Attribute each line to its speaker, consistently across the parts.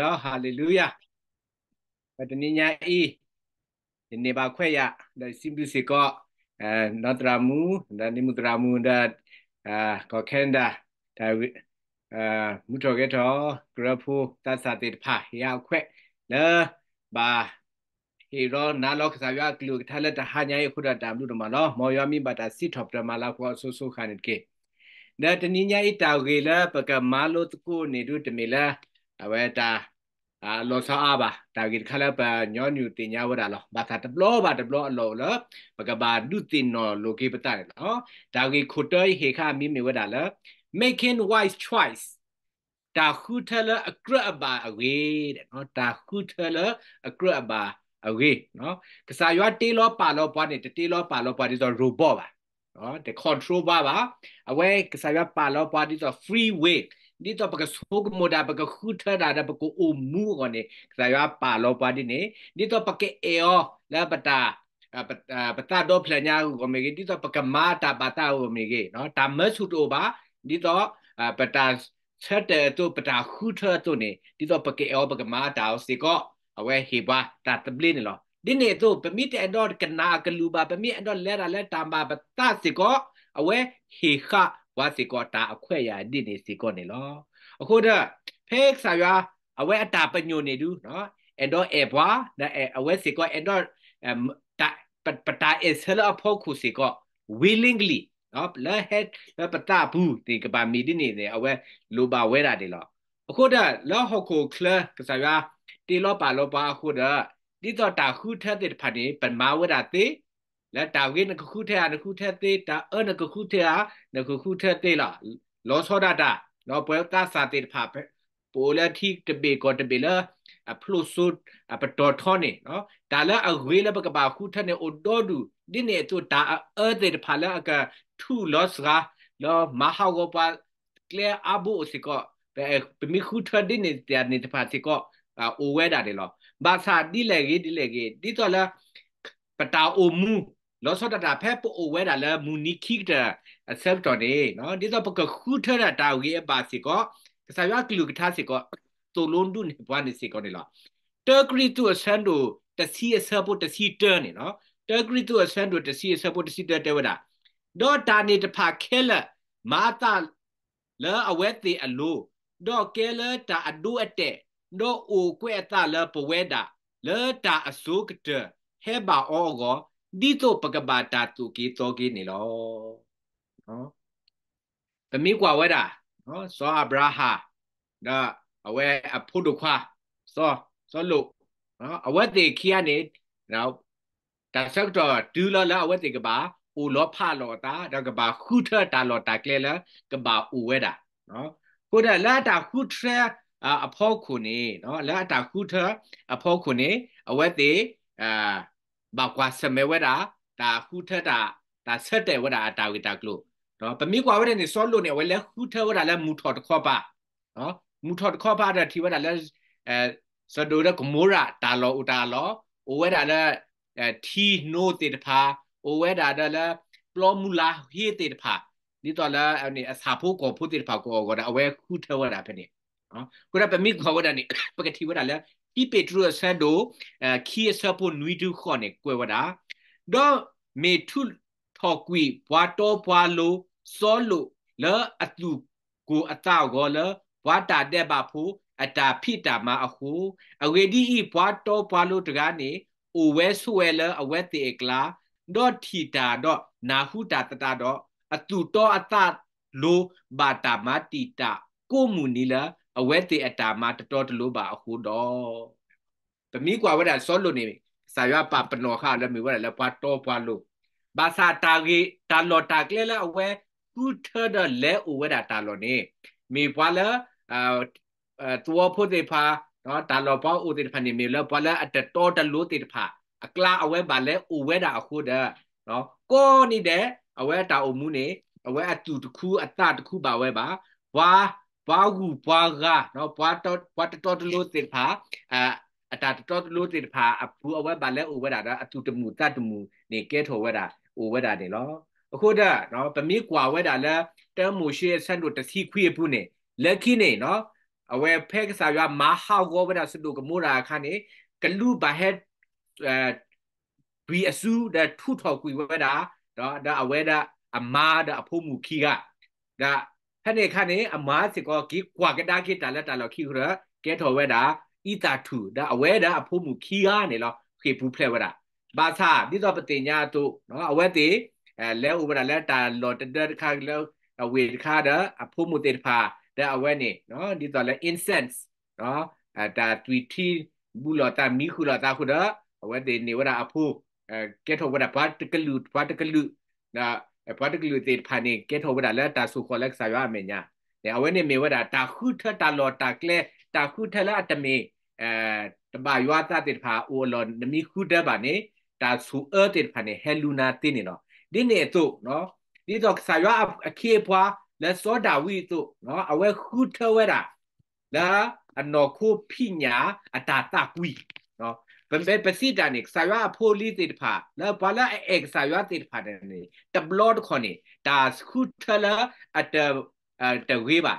Speaker 1: တော့ဟာလေလုယာတနိညာ
Speaker 2: ဤနေပါခွဲရဒါစိမ်ပူစေကောအဲနောတရာမူဒါနိမုတရာမူဒါအာကောကန်ဒါဒါအာမုထောကေထောဂရဖိုသသတေတဖာရောက်ခွဲလာဘာဟီရောနာလောကစားရကလူထလက်တဟာညာယခုဒတာမလူတမလောမော်ယောမီဘတာစီထော့ပတမလာကောဆူဆူခန်ကေဒါတနိညာဤတောက်ကေလာပကမာလို့တကိုနေတို့တမီလာအဝဲတာအာလောဆာအဘာတာဂစ်ခလပညောညူတင်ညာဝဒါလောဘာသာတဘလောဘာတဘလောအလောလဘကဘာဒုတင်နော်လိုကေပတရနော်တာဂစ်ခိုတဲဟေခာမီမီဝဒါလ making wise choice တာခုထလအကရအဘာအဝေးတဲ့နော်တာခုထလအကရအဘာအဝေးနော်ကစားရွာတေးလောပါလောပွားနေတေးလောပါလောပွားဒီဆို robot ပါနော် the control ပါပါအဝဲကစားရွာပါလောပွားဒီဆို free way ဒီတော့ပကဆုကမဒပကခုထဒါဒါပကအူမူကောနေဇာရပါလောပါဒီနေဒီတော့ပကအေယောလာပတာပတာတော့ဖလညာကိုမေကြီးဒီတော့ပကမာတာပတာကိုမေကြီးနော်တာမဆုတိုပါဒီတော့ပတာချက်တဲ့တို့ပတာခုထတို့နေဒီတော့ပကအေယောပကမာတာစေကောအဝဲဟေပါတာတပလင်းနေလောဒီနေတို့ပမိတဲ့အတော့ကနာကလူပါပမိအတော့လဲတာလဲတာပါပတာစေကောအဝဲဟေခဝါစီကောတာအခွဲရဒီနေစီကောနေလောအခုတော့ဖဲဆာရွာအဝဲအတာပညိုနေတူနော်အန်တော့အဘွားနဲ့အဝဲစီကောအန်တော့တာပတာအစလအဖို့ခုစီကော willingly နော်လဲဟက်ပတာဘူးဒီကပါမီဒီနေတယ်အဝဲလိုပါဝဲတာတယ်လောအခုတော့လောဟကိုကလကဆာရွာတီလောပါလောပါအခုတော့ဒီတော့တာခုထက်တဲ့ဖတ်နေပမာဝဲတာသေးလဲတာဝိနကခုထဲအနခုထဲသေးတာအနကခုထဲအနကခုထဲသေးလားလောစောဒတာနော်ပွဲကစာတေဖာပဲပိုလာတိတပေကောတပေလာအဖလို့ဆုအပတော်ထောနေနော်ဒါလည်းအဝေးလည်းပကပါခုထက်နေအိုတော်ဒူဒီနေတို့ဒါအဲ့တဲ့ဖာလည်းအကထူလော့စရာလောမဟာဂောပါကလေအဘူစကောပဲပမိခုထဒီနေတနေတဖာစကောအိုဝဲတာတယ်လောဘာသာဒီလေကြီးဒီလေကြီးဒီတော့လားပတာအိုမူလောစတတာဖဲပိုအိုဝဲတာလဲမူနီခိတာအဆက်တော်နေနော်ဒီတော့ပကခုထရတာဝေးပါစီကောကစားရကလူကထားစီကောတူလွန်ဒုနေဘွားနေစီကောနေလားတဂရီတူအဆန်တို့တစီအဆပ်ပိုတစီတန်နေနော်တဂရီတူအဆန်တို့တစီအဆပ်ပိုတစီတတဲဝတာတော့တာနေတဖာခဲလမာတာလဲအဝဲတီအလိုတော့ကဲလတာအဒူအတဲတော့အိုကွဲတာလဲပဝဲတာလဲတာအစိုးကတဟဲဘာအောကောဒီတော့ပကဘာတာတူကီတော့ကီနေလောနော်သမီးကွာဝဲတာနော်စောအဗရာဟာဒါအဝဲအဖို့တို့ခွာစောစောလို့နော်အဝဲတေခီရနေနော်ဒါဆက်တော့ဒူလာလာအဝဲတေကဘာအိုလောဖလောတာဒါကဘာခုထတာလောတာကလေလာကဘာအိုဝဲတာနော်ကိုဒါလာတာခုထအဖောက်ခုနေနော်လာတာခုထအဖောက်ခုနေအဝဲတေအာဘာကွာစမဲဝဲတာဒါခုထက်တာဒါဆက်တယ်ဝဲတာတာဝီတာကလို့နော်ပမိကွာဝဲနေစောလို့နေဝဲလဲခုထက်ဝဲတာလဲမူထော်တခော့ပါနော်မူထော်တခော့ပါတဲ့ထီဝဲတာလဲအဲစဒိုရကမိုရာတာလောဥတာလောအိုဝဲတာလဲထီနိုတေတဖာအိုဝဲတာလဲပလောမူလာဟေတေတဖာဒီတော့လဲအနေအစာဖို့ကောဖို့တေတဖာကောကောတာအဝဲခုထက်ဝဲတာဖြစ်နေနော်ကိုရပမိခေါ်ဝဲတာနေပကတိဝဲတာလဲဤပေထရုဆန်တို့ခီဆပုန်နွီတူခေါနေကွယ်ဝတာတော့မေထုထော်ကွီဘွာတော်ဘွာလိုစောလိုလဲအတူကိုအတောက်ကောလဲဘွာတာတဲ့ပါဖူအတာဖိတာမအဟုအဝေဒီဤဘွာတော်ဘွာလိုတကားနေအိုဝဲဆွဲလဲအဝဲတေကလာဒေါ်ထီတာဒေါ်နာဟုတာတတာဒေါ်အတူတော်အတလိုဘာတာမတီတာ ကိုမူနီလာအဝဲတေအတာမှာတတော်တလို့ပါအခုတော့ပမိကွာဝဒစောလို့နေစာရပါပနော်ခလည်းမိဝဒလည်းပွားတော့ပွားလို့ဘာသာတာကြီးတာလော်တာကလေးလည်းအဝဲကူထတဲ့လဲအဝဲတာ တာလော်နေမိပွားလည်းအာသူဖို့တေဖာနော်တာလော်ပေါ့ဦးတေဖာနေမိလည်းပွားလည်းအတတော်တလို့တေဖာအကလာအဝဲပါလဲအဝဲတာအခုတဲ့နော်ကိုနေတဲ့အဝဲတာအုံမှုနေအဝဲအတူတစ်ခုအတတစ်ခုပါဝဲပါဘွာပွားကူပွားကားနော်ပွားတော့ပွားတော်တလို့တင်ဖာအာအတာတော်တလို့တင်ဖာအပူအဝဲပါလဲအိုဝဲတာတော့အတူတမှုတတ်တမှုနေကဲထော်ဝဲတာအိုဝဲတာတယ်လော အခုဒါနော်ပမိကွာဝဲတာလဲတဲမိုရှိဆန်တို့တစီခွေဘူးနေလက်ခိနေနော်အဝဲဖဲကစားရမဟာကောဝဲတာစတို့ကမိုးတာခါနေကလူဘာဟက်အဲဘီအစုဒထုထော်ကွေဝဲတာတော့ဒါအဝဲတာအမားဒါအဖို့မူခီကဒါခနေခနေအမားစကောကီကွာကဒါကိတလက်တလခိခရကဲထော်ဝဲတာဤတာထူဒါအဝဲတာအဖို့မူခီကားနေလော ခေဘူးဖလဲဝတာဘာသာဒီတော့ပတင်ညာတို့နော်အဝဲတိအဲလဲဥပဒါလက်တာလော်တတက်ခါလောအဝေခါတာအဖို့မူတေဖာဒါအဝဲနေနော်ဒီတော့လဲ incense နော်အဲဒါ tweet ဘူးလော်တာမီခူလော်တာခုတော့အဝဲတိနေဝတာအဖို့အဲကဲထော်ဝတာဘာတကလူဘာတကလူဒါ particularly they panic get over that let us call like sawa menya ne awene me wada ta khu tha ta lo ta kle ta khu tha la ta me တပယွာတတေဖာအိုလောနမီခုတက်ပါနေတာဆူအတေဖာနေဟဲလူနာတင်းနေနော်ဒီနေတော့နော်ဒီတော့ဆာယွာအခေပွားလက်စောတာဝီတော့နော်အဝဲခုထဝဲတာလာအနော်ခုဖိညာအတာတကွီနော်ဘယ်ပစီတန်နေဆာရအဖိုလီတေတဖာလာဘာလာအက်ဆာရတေတဖာတနေတဘလော့ခေါနေဒါစခုထလာအတတဝေးပါ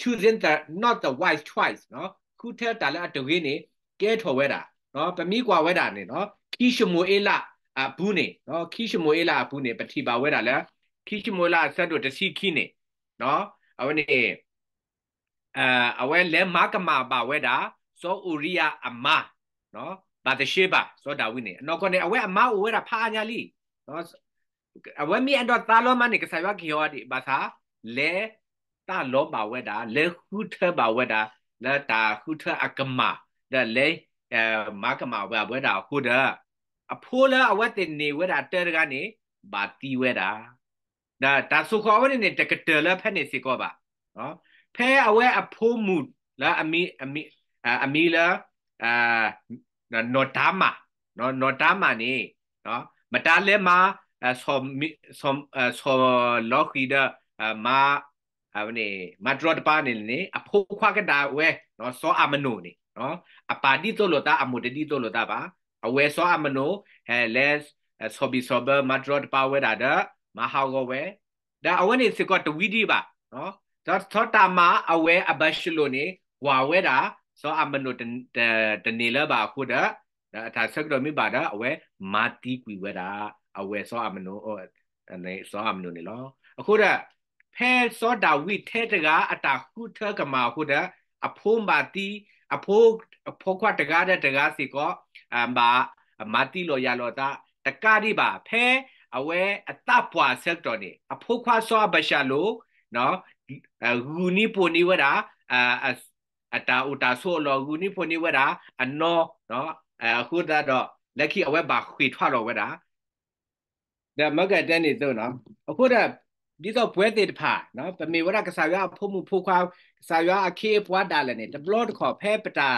Speaker 2: choosing the not the wise choice နော်ခုထတာလာတဝေးနေကဲထော်ဝဲတာနော်ပမိကွာဝဲတာနေနော်ခီရှမိုအေလာအဘူးနေနော်ခီရှမိုအေလာအဘူးနေပတိပါဝဲတာလားခီရှမိုလာဆက်တို့တစီခီနေနော်အဝနေအအဝဲလဲမကမာပါဝဲတာဇောဥရိယအမားနော်ဘာတရှိပါသောတာဝိနေနော်ခနဲ့အဝဲအမအဝဲတာဖာညာလီနော်အဝဲမီအန်တော့တာလောမနေကဆာရကီယောဒီဘာသာလဲတာလောပါဝဲတာလဲခုထပါဝဲတာလဲတာခုထအကမဒါလဲအဲမကမဝဲဝဲတာခုဒအဖိုးလဲအဝဲတင်နေဝဲတာတဲကနေဘာတီဝဲတာဒါတာဆုခေါ်ဝဲနေတကတလဲဖက်နေစီကောပါနော်ဖဲအဝဲအဖိုးမှုလာအမီအမီအမီလာအာနော်တာမာနော်နော်တာမာနေနော်မတားလဲမှာဆောဆောဆောလော်ခီဒါမာအမနေမတ်ရော့တပါနေနေအဖိုးခွားကတာဝဲနော်စောအမနိုနေနော်အပါတိတိုလိုတာအမိုတတိတိုလိုတာပါအဝဲစောအမနိုဟဲလဲဆောဘီဆောဘမတ်ရော့တပါဝဲတာဒမဟာကောဝဲဒါအဝဲနေစကောတဝီဒီပါနော်ဒါသောတာမအဝဲအဘရှလိုနေဝါဝဲတာ so amano tenela ba khoda tha sakro mi ba da awe mati kwi wa da awe so amano ne so amano ne lo အခုဒါဖဲစောဒါဝိထဲတက အတာခုထကမာခုဒအဖိုးမာတီအဖိုးအဖိုးခွတ်တကားတဲ့တကားစီကောအမမာတီလိုရလောတာတကားဒီပါဖဲအဝဲအတပွာဆက်တော်နေအဖိုးခွတ်စောဘရှာလိုနော်ဂူနီပိုနီဝဒါအအတာဥတာဆိုလောကူနိဖိုနိဝဲတာအနောနော်အခုတော့လက်ခိအဝဲပါခွေထွတော်ဝဲတာဒါမကတန်နေသုံးနော်အခုတော့ဒီတော့ဘွဲတေတဖာနော်ပမေဝရကစားရဖို့မှုဖို့ခွာကစားရအခေပွားတာလည်းနေ develop ခေါ်ဖဲပတာ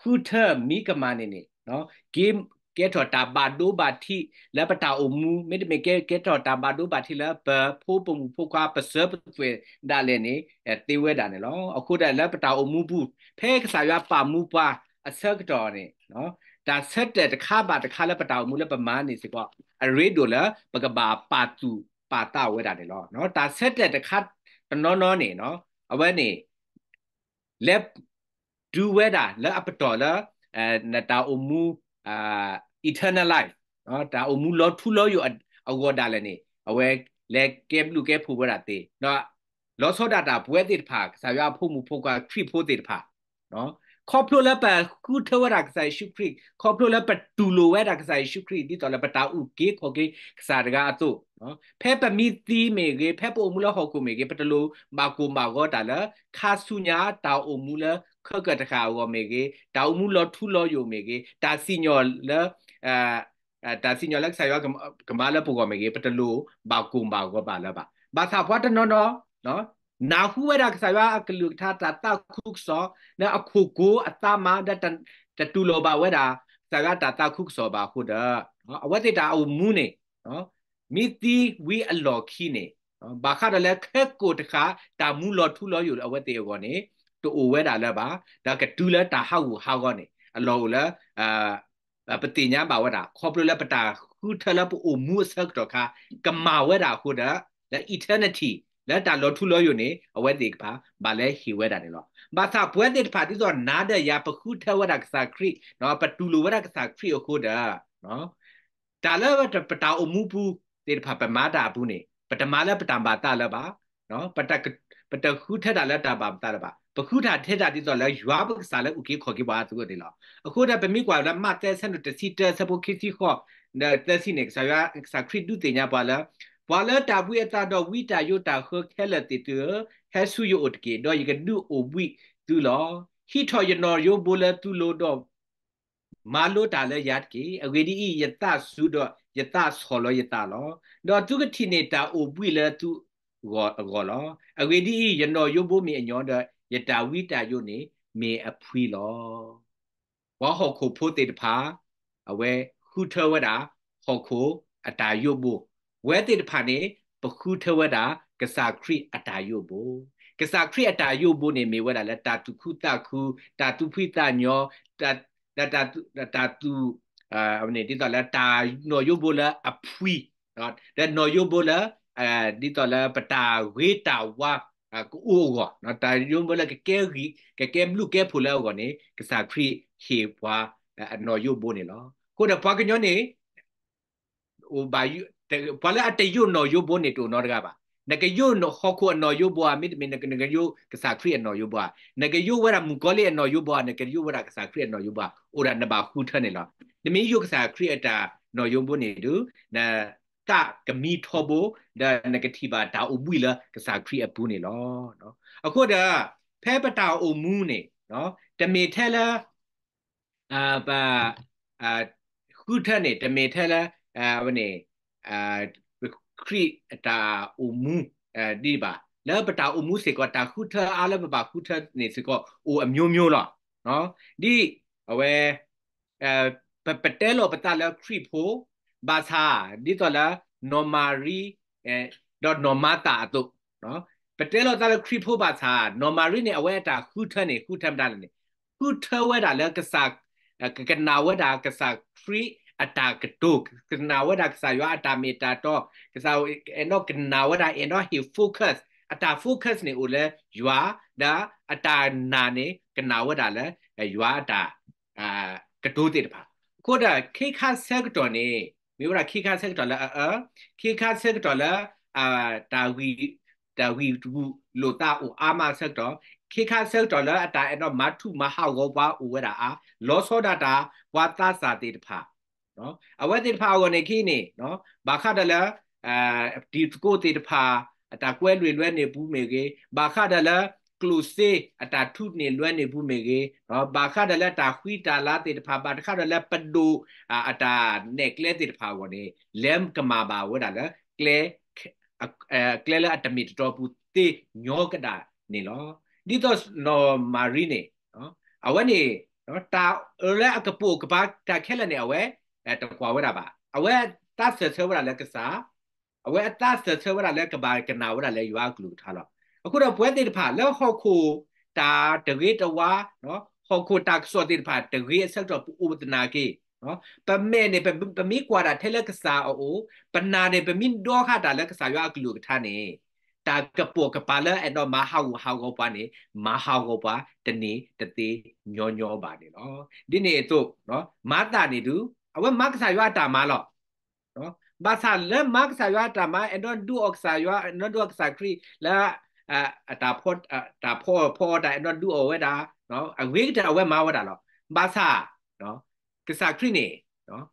Speaker 2: ခုထမီကမနေနေနော် game ကဲထော်တာဘာဒိုဘာတိလပတာအမှုမေတ္တမေကဲကဲထော်တာဘာဒိုဘာတိလဘဖိုးပုံဖိုးခွာပစပ်ဖွေဒါလည်းနေတေဝဲတာနေလောအခုတည်းလပတာအမှုဘူးဖဲကစားရပါမှုပါအဆက်တော်နေနော်ဒါဆက်တဲ့တစ်ခါပါတစ်ခါလပတာအမှုလပမာနေစကောအရေဒိုလပကဘာပါတူပါတာဝဲတာနေလောနော်ဒါဆက်တဲ့တစ်ခါတနောနောနေနော်အဝဲနေလက်ဒူဝဲတာလက်အပတော်လအဲနတာအမှုအာ eternal life နော်ဒါအမှုလောထုလောယူအောကောတာလည်းနေအဝဲလဲကဲဘလူကဲဖူဘတာတေနော်လောဆောဒတာဘွဲတိတဖာဆာရဖို့မှုဖို့ကခရစ်ဖို့တိတဖာနော် ခေါပလိုလပကူထဝရကဆိုင်ရှုခရစ်ခေါပလိုလပတူလိုဝဲတာကဆိုင်ရှုခရစ်ဒီတော်လပတာဥကေခေါကေကစားရကအတုနော်ဖဲပမီတီမေကေဖဲပိုမူလဟောကူမေကေပတလိုမာကူမာကောတာလခါဆုညာတာအုံမူလခကတခါဝမေကေတာဥမှုလောထုလောယိုမေကေတာစီညောလအာတာစီညောလက်ဆာယောကမ္ဘာလပူကမေကေပတလူဘာကုမ်ဘာကောပါလပါဘာသာဖွားတနော်နော်နော်နာဟုဝဲတာဆာယောအကလူထာတာတခုဆောနာအခုကိုအတမဒတတတူလောပါဝဲတာဆာကတာတခုဆောပါဟုတ်တာနော်အဝတိတာအမူးနေနော်မိတိဝီအလော်ခီနေဘာခါတလဲခက်ကိုတခါတာမူလောထုလောယိုအဝတိယောကောနေတူအိုဝဲတာလည်းပါဒါကတူလည်းတာဟောက်ဟောက်ကနေအလောလည်းအာပတိညာပါဝတာခေါပလိုလည်းပတာခုထလည်းပူမူဆက်တော့ခါကမာဝဲတာခုတာလက် eternity လက်တာလောထူလောယုန်နေအဝဲတိကပါဘာလဲဟီဝဲတာနေလောဘာသာပွဲတဲ့ဖာတိဆိုနာဒရပခုထဝရကစာခရိနော်ပတူလိုဝရကစာခရိအခုတာနော်ဒါလည်းပတာအမှုဘူးတေဖာပမာတာဘူးနေပတမလည်းပတံပါတာလည်းပါနော်ပတကပတခုထက်တာလက်တာပါတာပါပခုထထက်တာတိတော့လဲရွာပက္စားလဲဥကေခေါ်ကေပါသူတို့လောအခုတပမိကွာလက်မတဲဆန်တစီတဆပုခိစီခေါ်နဲ့တစီနေဆရာဆခရစ်ဒုတင်ညာပါလားဘာလတာဘူးအတာတော့ဝိတာယုတာခေခဲလက်တီတူဟဲဆူယုတ်ကေတော့ယကဒူအိုဘွိသူလောဟီထော်ယနော်ယိုဘိုလဲသူလို့တော့မာလို့တာလဲရတ်ကေအဂေဒီယတဆူတော့ယတဆော်လောယတလောတော့သူကတိနေတာအိုဘွိလဲသူကောကောလောအကွေတိရနော်ယုတ်ဖို့မီအညောတော့ယတာဝိတာယုတ်နေမေအဖွီလောဝဟောခုဖို့တေတဖာအဝဲခုထဝဒာဟောခုအတာယုတ်ဖို့ဝဲတေတဖာနေပခုထဝဒာကဆာခရိအတာယုတ်ဖို့ကဆာခရိအတာယုတ်ဖို့နေမေဝဲတာလက်တာတုခုတခုတာတုဖိတညောတာတာတာတာတုအာအမနေတိတလက်တာနော်ယုတ်ဖို့လက်အဖွီနော်တဲ့နော်ယုတ်ဖို့လက်အဲဒီတော့လာပတာဝေတာဝါကူအောကနော်တာရုံးဘလကကဲရီကကဲမလူကဲဖူလောကနိကစားခရီဟေဘွာအနော်ယိုဘိုနေလောကိုတော့ဘာကညောနေဟိုဘာယူဘာလဲအတယိုနော်ယိုဘိုနေတူနော်တကပါနကယိုနော်ဟောခုအနော်ယိုဘွာမိတမင်နကနကယိုကစားခရီအနော်ယိုဘွာနကယိုဝရမူကောလေအနော်ယိုဘွာနကယိုဝရကစားခရီအနော်ယိုဘွာအိုရနဘာခူထနေလောနမီယိုကစားခရီအတာနော်ယိုဘိုနေတူနာကကမီထောဘဒါနဂတိဘာဒါအပွီလာကစားခရီအပူနေလောနော်အခုဒါဖဲပတာအုံမူးနေနော်တမေထဲလာအာပါအာခုထက်နေတမေထဲလာအာဘနေအာခရီတာအုံမူးအဲဒီပါလဲပတာအုံမူးစေကတာခုထအားလည်းပါခုထနေစေကအိုအမျိုးမျိုးလားနော်ဒီအဝဲအဲပတဲလောပတာလဲခရီဖို basa di to la nomari eh dot nomata to no patelo ta la kripo basa nomari ne awe ta khu than ne khu tham da ne khu tha wa da la kasa ka na wa da kasa kri ata ka to ka na wa da kasa yo ata meta to kasa eno ka na wa da eno he focus ata focus ne ole ywa da ata na ne ka na wa da la ywa ata အာကတိုးတဲ့တပါကိုဒါခေခါဆက်တော်နေမေဝရခိခဆက်တော်လာအာခိခဆက်တော်လာအာတာဝီတာဝီတူလိုတာအိုအာမဆက်တော်ခိခဆက်တော်လာအတာအဲ့တော့မထုမဟောက်ကောဘွားအိုဝဲတာအာလောစောဒတာဘွားသစာတေတဖာနော်အဝဲတေတဖာကောနေခိနေနော်ဘာခတလာအာဒီကိုတေတဖာအတာကွဲလွေလွဲနေဘူးမေကေဘာခတလာကလုစေအတာထုနေလွဲ့နေဘူးမေကေနော်ဘာခဒလက်တာခွီတာလာတေတဖာဘာတခဒလက်ပဒူအတာနေကလဲတေတဖာဝနေလမ်ကမာဘာဝဒါလကလဲကလဲလအတမီတော်ဘူးတေညောကတာနေလောဒီတော့နော်မာရီနေနော်အဝဲနေနော်တာလက်အကပိုကဘာတာခဲလက်နေအဝဲတကွာဝဲတာပါအဝဲတတ်ဆဲဆဲဝဲတာလက်ကစားအဝဲအတတ်ဆဲဆဲဝဲတာလက်ကဘာကနာဝဲတာလဲယူအကလူထားတော့အခုတော့ဘွဲတေတဖာလောဟောခုတာတကေတဝါနော်ဟောခုတာဆောတေတဖာတကေအဆက်တော့ဥပဒနာကေနော်ပမဲနေပမိကွာတာထဲလက်ကစားအိုပနာနေပမိဒေါခတာလက်ကစားရအကလူကထာနေတာကပိုကပါလာအဲ့တော့မဟာကိုဟာကိုပါနေမဟာကိုပါတနေတသေးညောညောပါနေနော်ဒီနေ့တို့နော်မာတာနေသူအဝဲမက္ကစားရတာမလောနော်ဘာသာလဲမက္ကစားရတာမအဲ့တော့ဒူအော့ဆာရနော်ဒူအော့ဆာခရီလာအတာဖောတာဖောဖောတာတော့ဒူအဝဲတာနော်အဝဲတာအဝဲမဝဲတာလောဘာသာနော်ကစားခရိနေနော်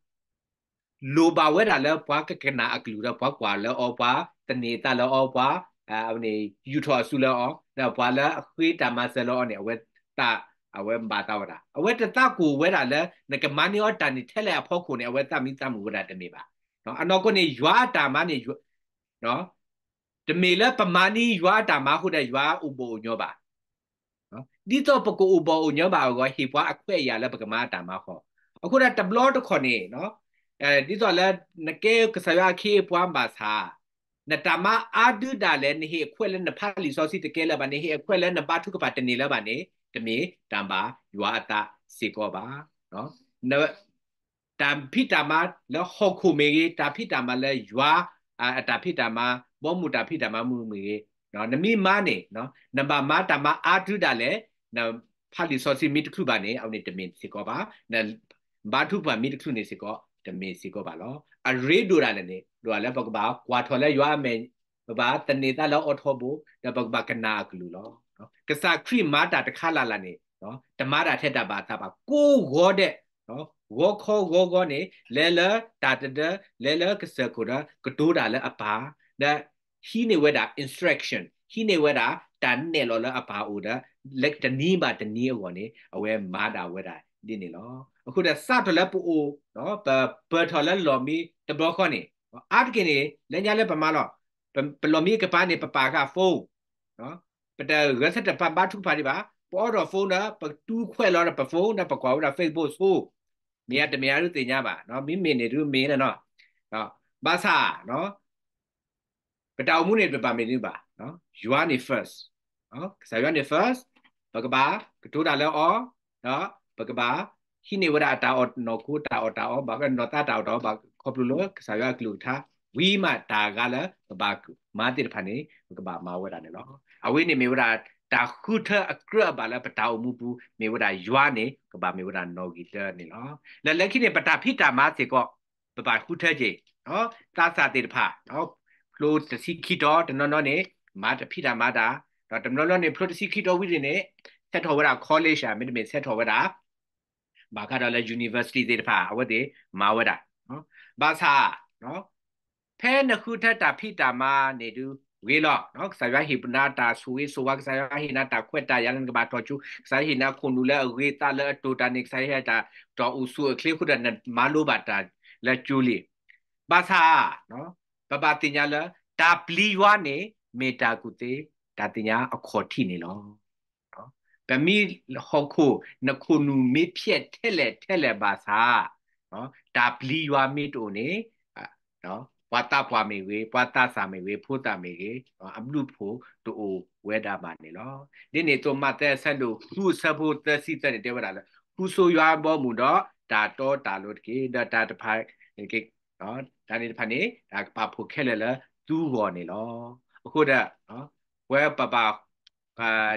Speaker 2: လိုပါဝဲတာလဲဘွားကကနာအကလူတော့ဘွားကွာလဲအောဘွားတနေတာလဲအောဘွားအမနေယူထော်ဆူလဲအောတော့ဘွားလဲအခွေးတာမဆဲလောအနေအဝဲတာအဝဲဘာတာဝတာအဝဲတတကိုဝဲတာလဲငကမနီောတန်နေထက်လဲအဖို့ခုနေအဝဲတမီတမှုဝတာတမေပါနော်အနောက်ကနေရွာတာမနေနော်တမေလပမာနီယွာတာမဟုတ်တဲ့ယွာဥပိုညောပါနော်ဒီတော့ပကူဥပိုညောပါကိုဟိပွားအခွဲ့ရလဲပကမာတာမဟုတ်အခုတော့တဘလော့တခွန်နေနော်အဲဒီတော့လဲနကဲကဆရာခေပွားပါစာနတမအာဒုတာလဲနေဟိခွဲ့လဲနဖလီစောစီတကဲလဲပါနေဟိခွဲ့လဲနပါထုကပါတနေလဲပါနေတမေတံပါယွာအတစေကောပါနော်တံဖိတမလဲဟောခုမေကြီးတဖိတမလဲယွာအတဖိတမဘောမူတာဖိတာမမူမီနော်နမိမနေနော်နံပါတ်မတမအာထုတာလဲနော်ဖာလီဆိုစီမီတခုပါနေအောင်နေတမင်စီကောပါနဘာထုပါမီတခုနေစီကောတမင်စီကောပါလောအရေဒိုရာလည်းနေဒိုရာလည်းဘကဘာကွာထော်လဲရွာမယ်ဘာတနေတာလောအော်ထောဘူဒဘကဘာကနာကလူလောနော်ကစားခရီမာတာတခါလာလာနေနော်ဓမ္မတာထက်တာပါတာပါကိုဂောတဲ့နော်ဝေါ်ခေါ်ဝေါ်ခေါ်နေလဲလတာတတလဲလကစကူရာကတိုးတာလဲအပါ na hine weda instruction hine weda tan ne lo la apa oda lek ta ni ma ta ni aw ne awe ma da weda ni ne lo အခုတည်းစတော်လက်ပူအိုနော်ဘာထော်လက်လော်မီတဘောခေါနေအာတကင်နေလညာလက်ပမာလောပလော်မီကပားနေပပါကဖုန်းနော်ပတရက်ဆက်တပပတ်ထုပါဒီပါပေါ်တော့ဖုန်းတာပတူးခွဲလောတာပဖုန်းတာပကွာတာ Facebook ဆိုမြတ်တမရတို့တင်ကြပါနော်မိမင်နေတို့မင်းနဲ့နော်နော်ဘာသာနော်တောင်မှုနေပါမေနေပါနော် you are the first နော် you are the first ဘဂဘာကတူတာလဲအောနော်ဘဂဘာဟိနေဝရတာအောနော်ကိုတာအောတာအောဘာကနော်တာတာအောတော့ဘာခေါပလူလောဆာရကလူထားဝီမတာကလည်းဘာမာတိဖာနေဘဂဘာမာဝရနေနော်အဝိနေမေဝရတာခုထအကရဘာလပတာမှုဘူးမေဝရယွာနေကဘာမေဝရနော်ဂီတနေနော်လက်လက်ခိနေပတာဖိတာမစေကောဘဘာခုထကြေနော်တာစာတေတဖာနော်ဖလိုတစီခိတော်တနနော်နေမာတဖိတာမာတာတော့တမနော်လောနေဖလိုတစီခိတော်ဝိရနေဆက်တော်ဝရခေါ်လေးရှာမိတမင်ဆက်တော်ဝရဘာကတော်လဲ university တွေတဖာအဝတ်တွေမာဝရနော်ဘာသာနော်ဖဲနခုထတာဖိတာမာနေတူဝေလောနော်ဆာယဟိပနာတာဆူဝေဆိုဝါဆာယဟိနာတာခွတ်တာယလန်ကဘာတော်ချူဆာဟိနာခုန်လူလဲအဝေတာလဲတိုတာနိဆာဟိတာတော်ဥဆူအခလေခုတနမာလိုဘာတာလက်ကျူလီဘာသာနော်ပပတိညာလဒါပလီဝါနေမေတာကုတေဒါတင်ညာအခေါ်ထိနေလောနော်ပမိဟောခု နခုနူမေဖြက်ထဲ့လက်ထဲ့လက်ပါစာနော်ဒါပလီဝါမေတိုနေနော်ဝါတပွားမေဝေပွားတဆာမေဝေဖုတမေကေအပလူဖို့တူဝဲတာပါနေလောဒီနေတော့မတဲ့ဆက်လို့ခုဆဖို့တသိတဲ့တဲ့ဝရလာခုဆိုရွာဘောမူတော့ဒါတော့တာလို့တကေဒါတာတဖိုင်ကေနော်ဒါနေတဖက်နေဒါပါဖို့ခဲလဲလဲသူ့ဘော်နေလောအခုတက်နော်ဝဲပပပါ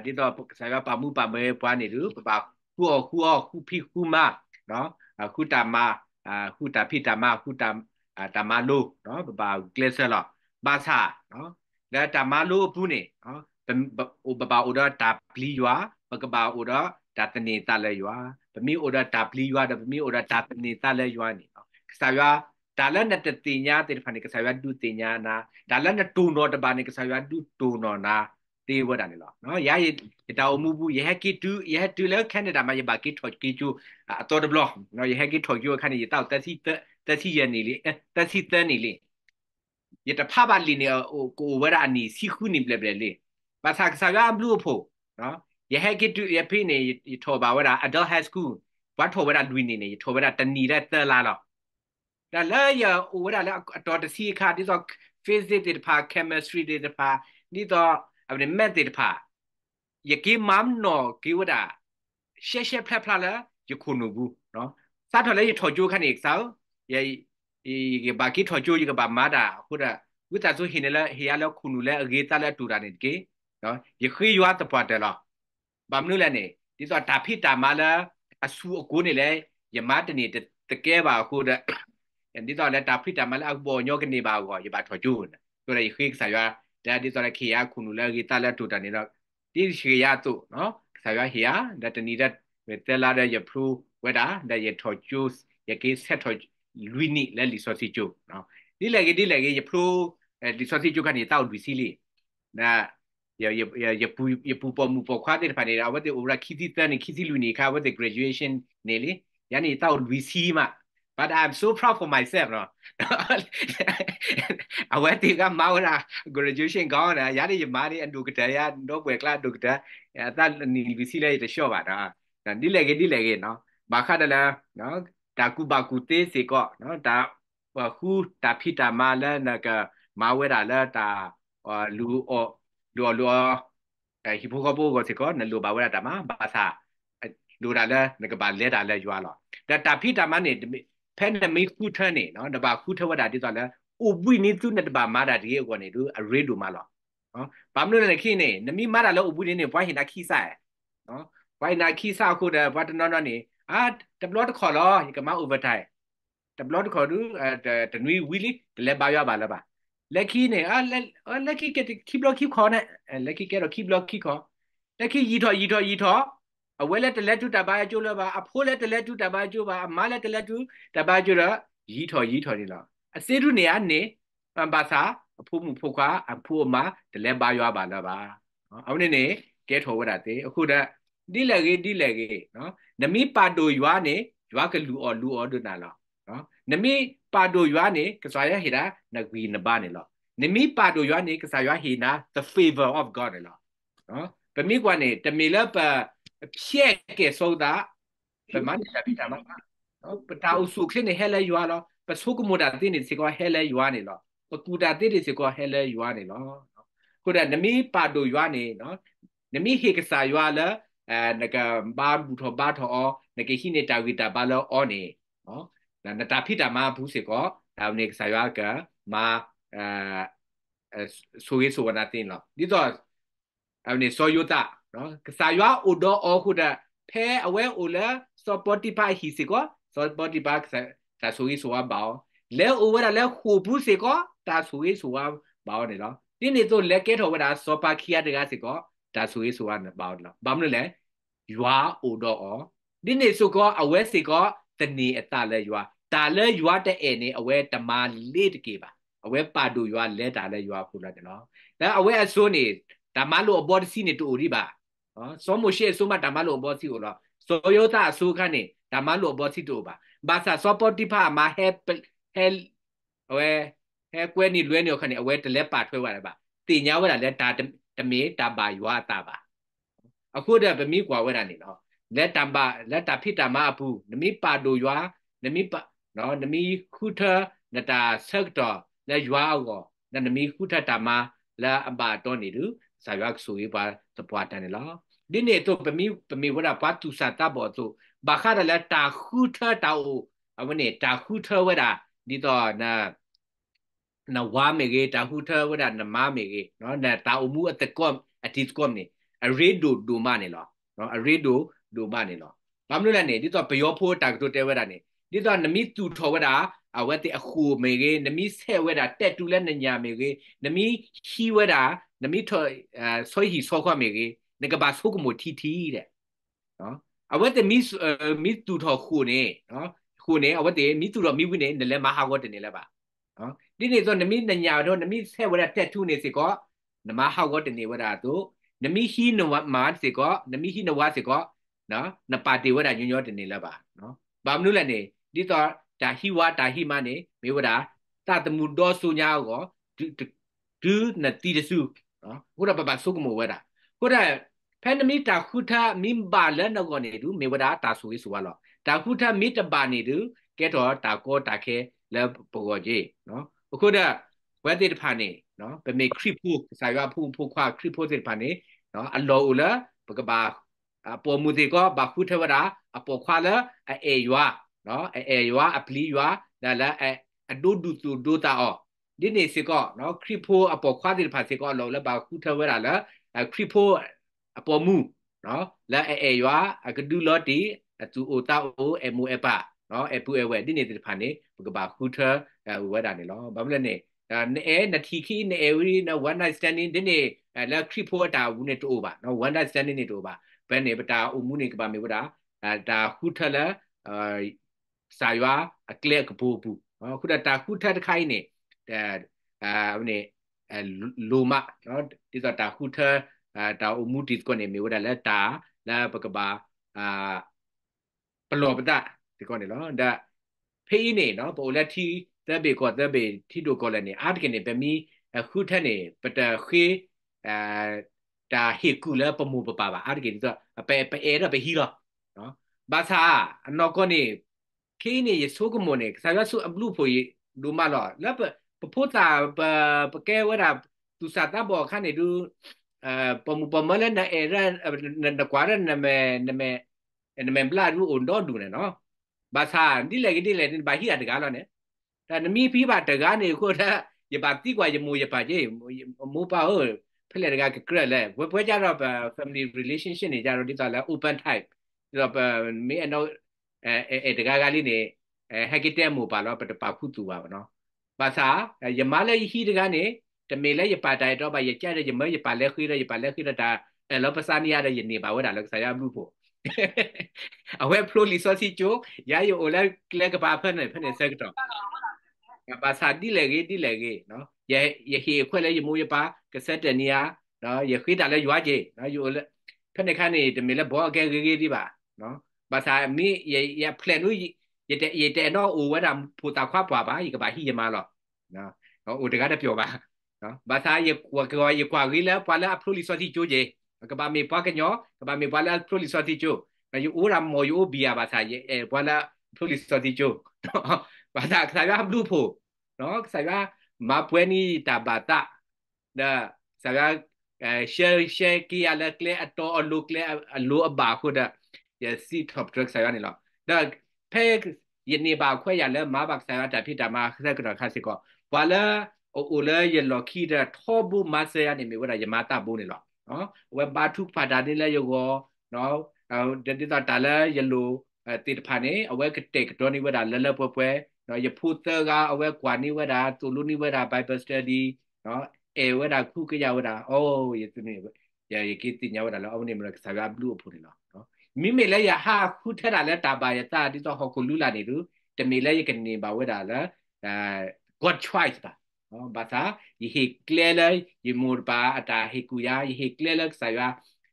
Speaker 2: ဒီတော့ဆိုင်ကပါမှုပါမဲပွားနေသူပပခုော်ခုော်ခုဖိခုမနော်ခုတမအခုတဖိတမခုတတမလို့နော်ပပကလစ်ဆလာဘာသာနော်လဲတမလို့ဘူးနေနော်ပပအိုဒါတပလီရွာပကပအိုဒါတတနေတာလဲရွာပမိအိုဒါတပလီရွာတပမိအိုဒါတနေတာလဲရွာနေနော်စာရွာ dala na tetinya te phani ka sawa du tinya na dala na tu no ta bani ka sawa du tu no na te wa da ni lo no ya ye ta o mu bu ye ki tu ye tu le canada ma ye ba ki tho ki chu a to de blo no ye ki tho ki ka ni ye ta ta si ta ta si ye ni li ta si ta ni li ye ta pha ba li ni o ko wa da ni si khu ni ble ble li ba sa ka sawa blu pho no ye ki tu ye phi ni tho ba wa da adult high school วัดโทเวลาดุยนี่เนี่ยโทเวลาตันนีได้เตอร์ลาหรอဒါလာရအိုရလာတော်တစီခါဒီတော့ physics တွေတဖာ chemistry တွေတဖာဒီတော့အဲ့ဒီ math တွေတဖာယကိမမ်နော်ကိဝဒါရှက်ရှက်ဖလက်ဖလာလာယခုနဘူးနော်စားထော်လဲရထော်ကြိုးခန့်နေစားယေယေဘာကိထော်ကြိုးယကဘာမာဒါခုဒါဝိတာဆိုဟင်းလဲဟီယာလခုနူလဲအဂေတာလဲတူတာနေကေနော်ယခိယွာတပတ်တယ်လားဘာမလို့လဲနေဒီတော့ဒါဖိတာမာလာအဆူအကိုနေလဲယမတနေတကယ်ပါခုဒါဒီတော့လက်တာဖိတာမလောက်ပေါ်ညောကနေပါကောရပါထော်ကျူးဆိုတဲ့ခိကဆာရဒါဒီတော့ခေယခုနလာဂီတလက်တူတနေတော့ဒီရှိရတုနော်ဆာရဟီယာဒတနီဒတ်တဲလာတဲ့ရဖူဝဒါဒါရထော်ကျူးရကေဆက်ထော်လူနီလက်လီဆိုစီကျူနော်ဒီလေဒီလေရဖူလီဆိုစီကျူကနေတောက်လူစီလီနာရရရပူရပူပေါ်မူပေါ်ခွာတဲ့ဖာနေတာဝတ်တဲ့ ora ခီတီတန်ခီတီလူနီခါဝတ်တဲ့ graduation နေလေယနေ့တောက်လူစီမှာ but i'm so proud for myself နော်အဝတ်တီကမောင်းတာ graduation ကောင်းတာရတဲ့မားလေးအတူကတည်းကတော့ပွဲကလာတူကတည်းအသက်နီလီစီလေးတလျှော့ပါတာဒီလေကေဒီလေကေနော်မခတလာနော်တာကူပါကူသေးစေကော့နော်ဒါဟူတာဖိတာမာလနကမာဝဲတာလာတာလူအောလူလူဟိပိုကပိုကစေကော့နလူပါဝဲတာမှာဘာသာလူတာလဲငကပါလဲတာလဲရွာလောဒါတာဖိတာမနေဖဲနမိခုထနေနော်တပါခုထဝတာတိသွားလဲအိုပွိနေသူနဲ့တပါမာတာဒီရဲ့ကောနေသူအရေးတို့မလားနော်ဘာမလို့လဲခိနေနမိမာတာလောအိုပွိနေနေဘွားဟင်တာခိဆာရနော်ဘွားဟင်တာခိဆာခုတဲ့ဘွားတနော်နော်နေအာတဘလော့တခေါ်လောကမအိုဗာတိုင်တဘလော့တခေါ်သူတနွေဝီလီလဲပါရပါလားပါလက်ခီနေအာလက်လက်ခီကတိခိဘလော့ခိခေါ်နေလက်ခီကတော့ခိဘလော့ခိခေါ်လက်ခီရီထော်ရီထော်ရီထော်အဝဲလက်တလက်တူတပါကျိုးလောပါအဖိုးလက်တလက်တူတပါကျိုးပါအမလက်တလက်တူတပါကျိုးတော့ရီးထော်ရီးထော်နေလောက်အစေတုနေရနေပန်ပါစာအဖိုးမှုဖို့ခွာအဖိုးအမတလက်ပါရွာပါလားပါနော်အခုနေနေကဲထော်ဝတာတေအခုတက်တိလက်ကြီးတိလက်ကြီးနော်နမိပါတိုရွာနေရွာကလူအော်လူအော်တို့နာလောက်နော်နမိပါတိုရွာနေ ကစားရဟိတာနဂွီနပါနေလောက်နမိပါတိုရွာနေကစားရွာဟိနာ the favor of god လောက်နော်ပမိကွာနေတမေလပါ骗给收的，不嘛你这边的嘛，哦，不打乌苏克你黑来冤了，不苏格莫达的你是个黑来冤的了，不古达的你是个黑来冤的了，或者你没把都冤的喏，你没黑个啥冤了，呃，那个巴布托巴托哦，那个现在打维打巴了哦呢，哦，那那打皮打嘛不是个，打那个啥冤个嘛，呃，呃，所以说那点了，你说，呃，你说有打。နော်ကစားရွာအိုဒေါ်အခုတာဖဲအဝဲအိုလာစောပေါ်တီပါဟီစီကောစောပေါ်တီပါကစားတာဆူရီဆိုဝါဘောင်းလဲအိုဝဲတာလဲခူဘူးစီကောတာဆူရီဆိုဝါဘောင်းနေလားတင်းနေဆိုလက်ကဲထော်ဝဲတာစောပါခီယာတကားစီကောတာဆူရီဆိုဝါနေဘောင်းလားဘာမလို့လဲရွာအိုဒေါ်အောတင်းနေဆိုကောအဝဲစီကောတနေအတလဲရွာဒါလဲရွာတဲ့အဲနေအဝဲတမာလေးတကေပါအဝဲပါတူရွာလဲတာလဲရွာခုလာတယ်နော်ဒါအဝဲအစိုးနေဒါမှလို့အဘောတစီနေတူဦးဒီပါ somo she suma tamalo obosi ola soyota asuka ne tamalo obosi toba basa sopoti pa ma help help we he kwe ni lwe ni okhane awe tele pa thwe wa ba ti nya wa la ta ta me ta ba ywa ta ba အခုတည်းဗမိကွာဝဲတာနေနော်လက်တံပါလက်တာဖိတမအပူနမိပါတိုရွာနမိပနော်နမိခုထနတာဆက်တော်လက်ရွာအောနနမိခုထတမလာအပါတော်နေသူ sayak sui pa tapuata ni la dine to pemi pemi wada pa tu sa ta bo to bakhara la ta khu tha ta o avane ta khu tha wada di to na na wa me ge ta khu tha wada na ma me ge no na ta o mu at kom at is kom ni a re do do ma ni la no a re do do ma ni la ဘာမလို့လဲနေဒီတော့ဘယောဖိုးတာကတော့တဲဝဲတာနေဒီတော့နမိသူထော်ဝဲတာအဝဲတဲ့အခုမေကေနမိဆဲဝဲတာတက်တူလဲနညာမေကေနမိဟီဝဲတာနမိထောဆွေဟီဆောခွမေကေနကဘာဆုကမတီတီတဲ့နော်အဝတ်တမီမီတူထောခုနေနော်ခုနေအဝတ်တမီတူတော့မီဝိနေနလဲမဟာဝတ်တနေလဲပါနော်ဒီနေ့ဆိုနမိနညာတော့နမိဆဲဝရတက်ထုနေစေကောနမဟာဝတ်တနေဝရတို့နမိဟီနဝမာစေကောနမိဟီနဝစေကောနော်နပါတိဝရညညောတနေလဲပါနော်ဘာမလို့လဲနေဒီတော့ဒါဟိဝဒါဟိမနေမေဝဒာတတမှုတော်ဆုညာကောဒူနတိ
Speaker 1: တစုနော်
Speaker 2: ခုရပပစုကမဝဲတာခုရဖန်ဒမီတာခုထမင်ဘာလနကောနေတူမေဝဒတာဆူရေးဆိုပါလောတာခုထမီတပါနေတူကဲတော့တာကောတာခဲလဲပေါ်ကြီးနော်အခုတဝဲတိတဖာနေနော်ပမေခရစ်ဖို့စာရွာဖို့ဖို့ခွာခရစ်ဖို့တိတဖာနေနော်အလောဦးလားပကပါအပေါ်မူဒီကဘာခုထဝရာအပေါ်ခွာလားအေရွာနော်အေရွာအပလီရွာဒါလားအဒူဒူတူဒူတာ အောဒီနေစကောနော်ခရဖိုအပေါ်ခွာတဲ့ဖာစကောလောလဘာခုထဝဲရလာခရဖိုအပေါ်မူနော်လာအေရွာအကဒူလော်တီအသူအိုတာအိုအမူအပါနော်အပူအဝဲဒီနေတဲ့ဖာနေဘဘာခုထဝဲတာနေလောဘာမလဲနေအဲနတိခိနေဝီနော် one night standing ဒီနေလာခရဖိုအတာဝူနေတိုးပါနော် one night standing နေတိုးပါဘယ်နေပတာအိုမူနေကပါမေဝတာဒါခုထလာစာရွာအကလက်ကပူပူနော်ခုတတာခုထတခိုင်းနေအဲအမနေလိုမနော်ဒီကတာခုထတာအမှုဒီကနေမေဝဒလက်တာလာပကဘာအာပလောပဒဒီကနေလောဒါဖေးနေနော်ပိုလက်တီသက်ပေကောသက်ပေတီတိုကောလည်းနေအာတကနေပမီအခုထက်နေပတခေအဲဒါဟေကူလပမှုပပပါအာတကနေတော့အပေပေရပဟီရောနော်ဘာသာအနောက်ကနေခေးနေရဆိုးကမွန်နေဆာရဆုအဘလူဖိုရလူမလောလက်พูดตาปปแก้ว่าดับตุสาตาบอกข้าในดูเอ่อปมุปมะเล่นนะเอรันนักวารันนะแม่นะแม่นะแม่บลาดูอุนดอดูเนาะဘာသာဒီလေဒီလေဘာဟိရတကားလောနဲ့ဒါနမီဖီပါတကားနေခုဒါရပါတိကွာရမူရပါကြီးမူပါဟုတ်ဖလေတကားကကရလဲဝပွဲကြတော့ family relationship နေကြတော့ဒီကလာ open type ဒါတော့မင်းအနောက်အဲတကားကလေးနေဟက်ကတက်မူပါတော့ပတပါခုတူပါဗောနော်ဘာသာယမလဲဟီတကနေတမေလဲယပါတိုင်တော့ဘာယကြတဲ့ယမယပါလဲခွေးရယပါလဲခွေးရတာအလောပစာနီရတဲ့ယနေပါဝဒါလောက်ဆရာမှုဖို့အဝဲဖလိုလီဆိုစီချိုယာယိုအိုလဲကလကပါဖနဲ့ဖနဲ့ဆက်တော့ဘာသာဒီလေကြီးဒီလေကြီးနော်ယယဟီခွဲလဲယမိုးယပါကဆက်တနီယာနော်ယခွေးတာလဲရွာကြီးနော်ယိုလဲဖနဲ့ခန်းနေတမေလဲဘောအကဲကြီးကြီးဒီပါနော်ဘာသာမိယယပလန်လို့ရတဲ့ရတဲ့တော့အိုဝဲတာပိုတာခွာပွားပါဤကပါဟိယမလောနော်ဟိုတကားတပြောပါနော်ဘာသာရကွာကွာရကွာရီလာပါလာဖလိုလီဆိုတီကျိုးကြီးကဘာမေပွားကညောကဘာမေပွားလာဖလိုလီဆိုတီကျိုးနော်ယူအိုရာမော်ယူဘီယာဘာသာရအဲပွားလာဖလိုလီဆိုတီကျိုးဘာသာခစားရဘလူဖိုနော်ခစားရမပွဲနီတာဘာတာဒါခစားရရှယ်ရှယ်ကီယာလက်လေအတော်အလုကလေအလုအဘာခုဒါစီ top truck ခစားရနေလောဒါဖဲယနေ့ပါခွဲရလဲမဘဆာတာဖြစ်တာမှာဆက်ကတော်ခါစစ်ကောဘာလဲအိုလဲရလခိတာထောဘူမဆယာနေမြဝရယမတာဘူးနေလောနော်ဝဲဘာထုဖာတာနေလဲယောကောနော်ဒတိတာတလဲရလိုတေတဖာနေအဝဲကတက်တော်နေဝတာလဲလဲပွဲပွဲနော်ယဖူတကအဝဲကွာနေဝတာသူလူနေဝတာ Bible study နော်အေဝတာခုကရဝတာအိုးယသနေဝရယကိတိညဝတာလောအမနေမလဆာဘလူအဖို့နေလောမိမေလည်းရဟာခုထက်တာလည်းတာပါရတာဒီတော့ဟောကိုလူလာနေသူတမေလည်းရကနေပါဝဲတာလားအဲ God choice ပါနော်ဘာသာယေဟေကလဲလေယေမောပါအတာဟေကူယာယေဟေကလဲလက်ဆာယာ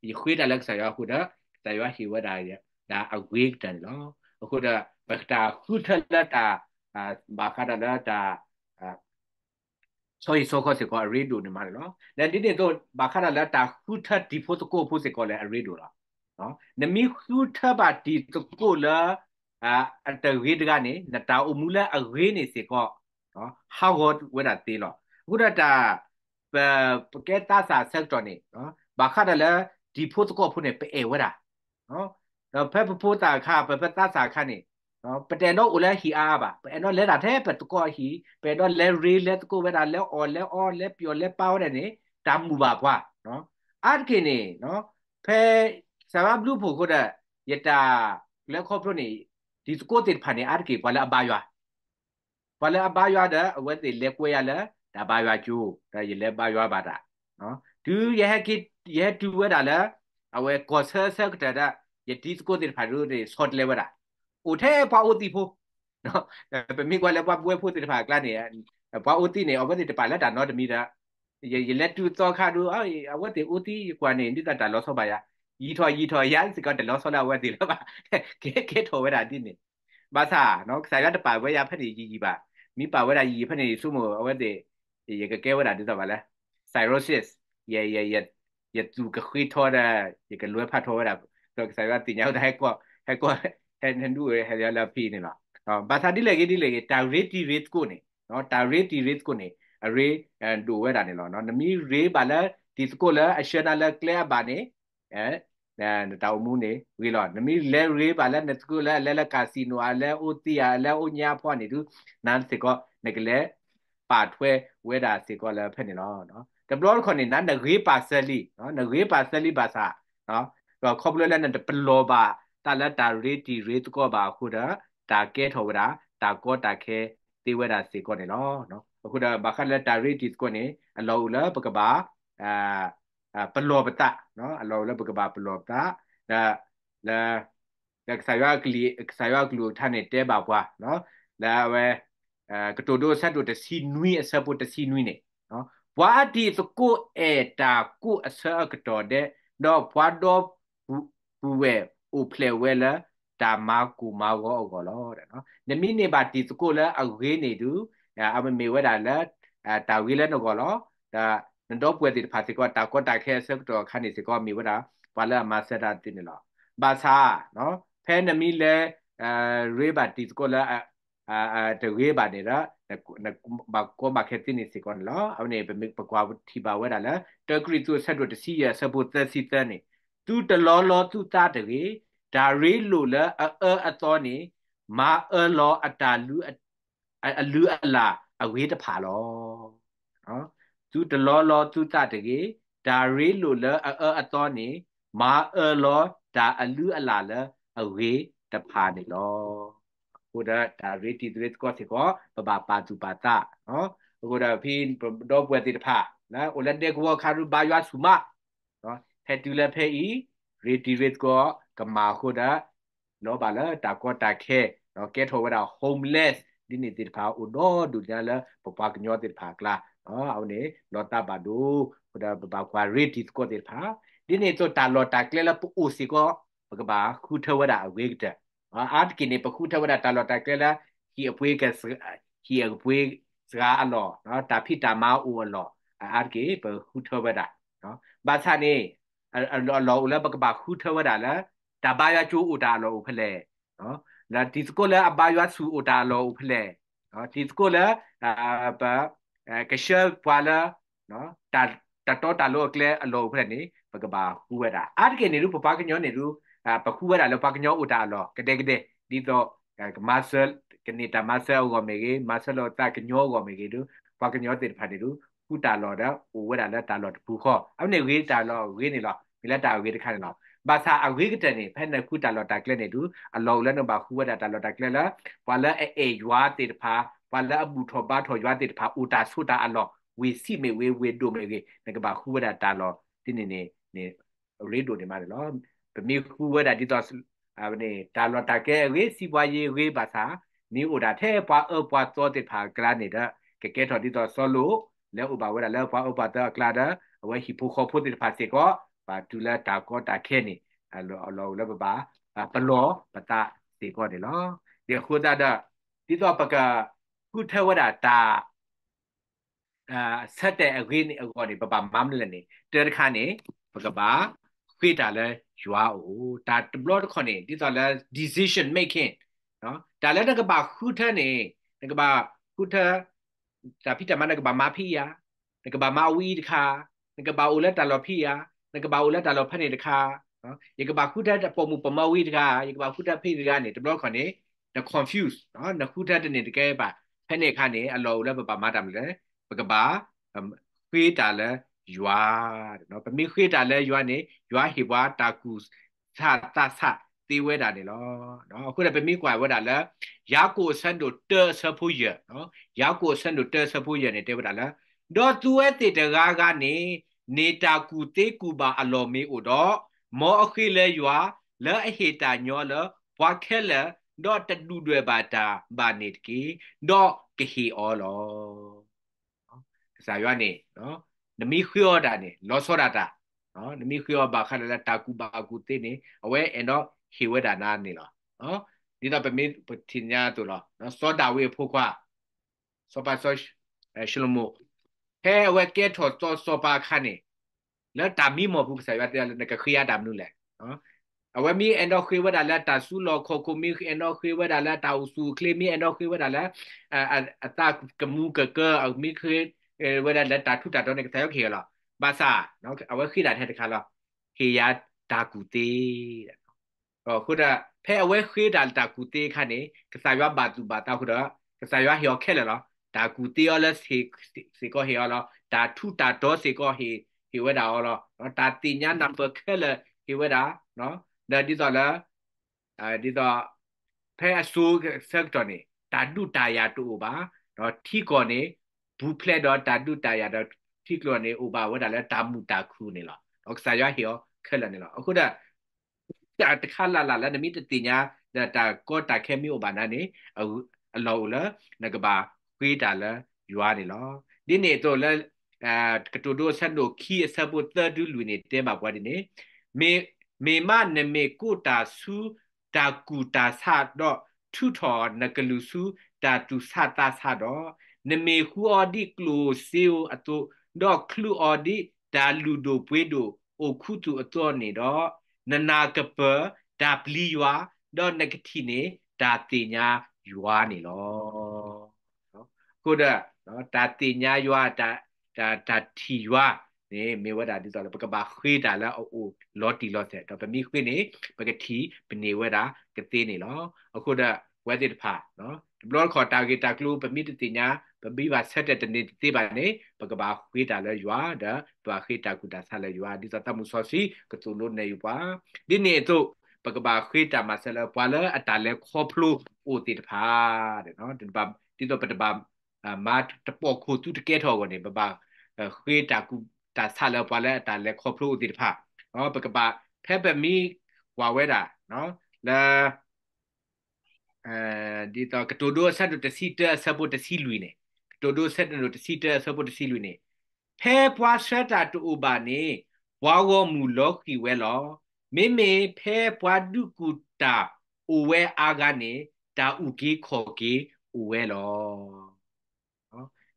Speaker 2: ယေခွေတလက်ဆာယာခုတော့ဆာယာဟေဝဒါရဒါအဝေးတန်လောအခုတော့ဘက်တာခုထက်လက်တာဘာခါတာလက်တာဆိုရဆိုခေါ်စကောအရေဒိုနေမှာနော်လက်ဒီတဲ့တော့ဘာခါတာလက်တာခုထက်ဒီဖိုတကိုဖိုစကောလည်းအရေဒိုလားနော်နမီခုထပါတီတကိုလာအာအတဝေဒကနေနတာအမူလအဝေးနေစေကောနော်ဟောက်ဟောဝဲတာတေးလောအခုတတာပကက်တာစာဆက်တော်နေနော်ဘာခါတလဲဒီဖို့တကောဖုန်နေပဲဝဲတာနော်တော့ဖက်ဖို့တာခါပပတာစာခါနေနော်ပတဲတော့ဦးလဲဟီအားပါပဲတော့လဲတာတဲ့ပတကောဟီပဲတော့လဲရေးလဲတကောဝဲတာလဲအော်လဲအော်လဲပြော်လဲပါဝဲတယ်နေတမူပါကွာနော်အားကိနေနော်ဖဲ sababu lupo kuda yata kule kopro ni diskote pane arki wala abaywa wala abaywa da wete lekwe yala da baywa ju da yele baywa bada no du ye haki ye du wada la awe kosa sakta da ye diskote paru de short level da uthe pa uti pho no pe mi kwa le pa bwe pho te pa kla ne pa uti ne obati te pa la da no de mi da ye le tu to kha du a wete uti kwa ne ndi da da lo so ba ya ยีทอยีทอยันสิก็เดลอสลาวัดดีแล้วป่ะเกเกโทเวลาดิเนี่ยภาษาเนาะสายรัฐป่าเวยาพดียียีป่ะมีป่าเวลายีพดีสู้มือเอาไว้เดยกเกเวลาดิต่อไปละ ไซโรซิสเยเยเยเยจูกคุยทอดเยกันรวยพาทอเวลาตัวสายรัฐติญาได้กว่าให้กว่าဟန်ဟန်ဒူရဟရလာပီနေလားဘာသာတိလေကြီးတိလေကြီးတာရေတီရေကိုနေနော်တာရေတီရေကိုနေအရေဒူဝဲတာနေလားနော်နမီရေပါလာဒီစကိုလာအရှနာလာကလဲပါနေအဲအဲတအမှုနေဝေလောနမိလဲရေပါလဲနတကူလဲလဲလဲကာစီနိုအလဲအိုတီအလဲအိုညာဖွာနေသူနန်စကောနကလဲပါထွဲဝဲတာစကောလဲဖက်နေလောနော်တဘလောခွန်နေနန်နဂေးပါဆယ်လီနော်နဂေးပါဆယ်လီပါစာနော်ခေါပလလဲနတပလောပါတလတာရေတီရေတကောပါခုတာတာကဲထောဝတာတာကောတာခဲတေဝတာစကောနေလောနော်အခုတာဘခလက်တာရေတီစကောနေအလောလဲပကပါအာပလောပတနော်အလောလပကဘာပလောပတဒါလာဒါဆာယောကလီဆာယောကလူထနဲ့တဲပါကွာနော်ဒါဝဲအဲကတိုတိုဆက်တို့တစီနွိအဆက်ဖို့တစီနွိနေနော်ဘွာဒီစကိုအေတာကိုအဆက်ကတော်တဲ့တော့ဘွာတော့ဘူးဝဲအိုဖလေဝဲလာတာမကူမဝောကောလောတဲ့နော်နမိနေပါဒီစကိုလဲအဝေးနေသူအမမေဝဲတာလဲတာဝေးလဲနော်ကောလောဒါนดอกเวติภาสิก็ตาก็ตาแค่เซกตัวคันสิก็มีว่าปาลามาเซดาตินี่หรอบาซาเนาะแพนมีเลเอ่อเรบัติก็ละอ่าอ่าตะเรบันี่ละนะบาก็บาแค่ตินี่สิก่อนหรอเอาเนี่ยเป็นปกว่าที่บาว่าละตะกริตัวเซดตะซีสะบุตะซีตะนี่သူတလောလောသူတတကေဒါရေလိုလအအအတော်နေမာအလောအတာလူအလူအလာအဝေးတဖာလောနော်သူတလောလောသူတတကေဒါရီလိုလအအတော်နေမာအလောဒါအလူအလာလအဝေးတဖာနေလောဟိုဒါဒါရီတီဒရစ်ကောစီကောပပပါသူပါတာနော်ဟိုဒါဖီတော့ပွဲတိတဖာနော်အိုလက်တဲ့ကောခါရူဘာယွာစုမနော်ဖက်တူလက်ဖဲဤရီတီရစ်ကောကမာဟိုဒါလောပါလတာကောတာခဲနော်ကဲထောဝဒါ homeless ဒီနေတိတဖာအိုတော့ဒူညာလပပကညောတိတဖာကလား awne lota badu kuda bakwa rate is ko de pha dine to ta lota klela pu usi ko ba khu thawada awe ta art kine pa khu thawada ta lota klela ki apwe ka ki apwe sra alo no ta phi ta ma u alo art ke pa khu thawada no ba sa ne alo ula ba ba khu thawada la ta ba ya chu u ta alo u phale no la disco la ba ya su u ta alo u phale no disco la ba ကရှယ်ပွာလာနော်တာတတော်တလောကလေအလောဖက်နေပကဘာခုဝတာအာတကေနေရူပပကညောနေရူပခုဝတာလောပကညောဥတာလောကတဲ့ကတဲ့ဒီတော့မာဆယ်ကနေတမာဆယ်ကိုမေကြီးမာဆယ်လောတာကညောကိုမေကြီးတို့ပကညောတေဖာတေတို့ခုတာလောတာဥဝတာလက်တာလောဘူခောအဲ့နေဝေးတာလောဝေးနေလောမိလက်တာဝေးတခါနေလောဘာသာအဝေးကတနေဖက်နေခုတာလောတာကလက်နေတူအလောလည်းတော့ဘာခုဝတာတာလောတာကလက်လာဘာလဲအေအေယွာတေတဖာဝါလအဘူထောဘာထောရွာတဲ့တဖာဦးတာဆူတာအလောဝေစီမေဝေဝေတို့မေကေငကဘာခုဝဒတာလောဒီနေနေနေရေဒိုဒီမာလောပမေခုဝဒဒီတော့အဘနေတာလောတာကဲဝေစီပွားရေဝေဘာသာနေဦးတာထဲပွားအပွားသောတဲ့ဖာကလာနေတဲ့ကဲကဲထော်ဒီတော့ဆောလို့လဲဥပါဝဒလဲပွားဥပါတာကလာတဲ့အဝဲဟီဖိုခေါ်ဖို့တဲ့ဖာစေကောပါဒူလာတာကောတာခဲနေအလောအလောလဲပပါပလောပတာစေကောတယ်လောဒီခုဒါဒဒီတော့ပကခုထဝရတာအာဆက်တဲ့အခွေအကောဒီပပမမလနေတဲခါနေပကပါခွေတာလဲရွာအိုဒါ blog ခွန်နေဒီတော့လဲ decision making နော်ဒါလဲတကပါခုထနေတကပါခုထဒါဖိတမနကပါမဖိယာတကပါမဝီတခါတကပါအိုလဲတာလောဖိယာတကပါအိုလဲတာလောဖက်နေတခါနော်ယေကပါခုထတဲ့ပုံမူပမဝီတခါယေကပါခုထဖိတခါနေ blog ခွန်နေ the confuse နော်နခုထတဲ့နေတကယ်ပါဖက်နေခနေအလောလည်းပမာတမလဲပကပါခွေးတာလဲယွာတဲ့နော်ပမိခွေးတာလဲယွာနေယွာဟိဘွာတာကူသာသာသတေဝဲတာနေလောနော်အခုလည်းပမိကွာဝဲတာလဲယာကိုဆန်တို့တဆဖူးရနော်ယာကိုဆန်တို့တဆဖူးရနေတေဝဲတာလဲတော့သူရဲ့တေတကားကနေနေတာကူတေကူပါအလောမေဥတော့မောအခိလဲယွာလဲအဟေတာညောလဲဘွာခဲလဲတော့တတူတွေပါတာပါနေတကေတော့ကဟေအောလောနော်ကစားရွနေနော်နမိခွေောတာနေလောစောတာတာနော်နမိခွေောဘာခလာတာကူဘာကူတေနေအဝဲအတော့ဟေဝဒါနာနေလောနော်ဒီတော့ပမေပတိညာတူလောနော်စောတာဝေဖို့ခွာစောပါစောရှလမိုဟဲဝဲကဲထောစောစောပါခါနေလက်တာမီမောဘူးကစားရွတဲ့လက်ကခရီးရတာမလို့လဲနော်အဝမီအန်ဒိုခွေဝဒါလာတာဆူလောခိုကိုမီအန်ဒိုခွေဝဒါလာတာဆူကလေမီအန်ဒိုခွေဝဒါလာအတာကမူကကအမီခွေဝဒါလာတာထူတာတော့နေကတယောက်ခေလာဘာသာနော်အဝခိတာထဲတခါလောခေယာတာကူတေတဲ့အော်ခုဒါဖဲအဝဲခေတာတာကူတေခါနေကစားရွာဘာတူဘာတာခုဒါကစားရွာဟေော်ခဲလောတာကူတေော်လက်စေစေကောဟေော်လောတာထူတာတော့စေကောဟေဟေဝဒါအော်လောတာတင်ညာနံပါတ်ခဲလဟေဝဒါနော်ဒါတိတော်လာအဲဒီတော်ဖဲအစိုးဆက်တော်နေတာတုတာယာတူဘာတော့ထီကောနေဘူးဖလက်တော့တာတုတာယာတော့ထီကောနေဥပါဝဒါလဲတာမူတာခုနေလားတော့ဆာရဟေခက်လနေလားအခုဒါတာတခါလာလာနမီတတိညာတာကောတာခဲမျိုးဘာနာနေအခုအလောလနကဘာခွေးတာလဲယွာနေလားဒီနေတော့လဲအဲကတူတို့ဆက်တို့ခီအဆက်ဖို့သတ်တူလူနေတဲပါကွာဒီနေမေမေမနမေကိုတာစုတာကူတာဆာတော့ထုထော်နကလူစုတာတူဆာတာဆာတော့နမေခူအော်ဒီကလိုစီယိုအတုတော့ကလူအော်ဒီဒါလူဒိုပွေးဒိုအခုသူအတော့နေတော့နနာကပဒါပလီယွာတော့နဂတိနေဒါတင်ညာယွာနေလောနော်ကိုဒါနော်ဒါတင်ညာယွာဒါဒါဒါထီယွာနေမေဝဒာတိဆိုလပကဘာခွေတာလာအိုလော်တီလော်တဲ့တော့ပမိခွေနေပကတိပနေဝဒာကတိနေလော အခုတော့ဝက်တစ်ဖာနော်ဘလော့ခေါ်တာဂက်တာကလူပမိတတိညာပပိပါဆက်တဲ့တနေ့တိပါနေပကဘာခွေတာလဲရွာဒါပခေတာကုတာဆလဲရွာဒီသတမှုဆောစီကတူလို့နေယူပါဒီနေ့တော့ပကဘာခွေတာမဆလဲပွာလဲအတာလဲခေါ်ဖလို့အိုတိတဖာတဲ့နော်ဒီပါဒီတော့ပတပါမာတပေါ်ခုသူတကဲထော်ကုန်နေပပါခွေတာကုတာဆာလပွာလဲတာလဲခေါပလူဒီဖာနော်ပကပဖဲပမီဝါဝဲတာနော်လာအဲဒီတော့ကတိုဒိုဆက်တစီတဆပ်ပတ်တစီလူနေကတိုဒိုဆက်တစီတဆပ်ပတ်တစီလူနေဖဲပွာဆက်တာတူဘာနေဝါဝမူလောကီဝဲလောမေမေဖဲပွာဒုကူတာအိုဝဲအာကနေတာဥကေခော်ကေအိုဝဲလော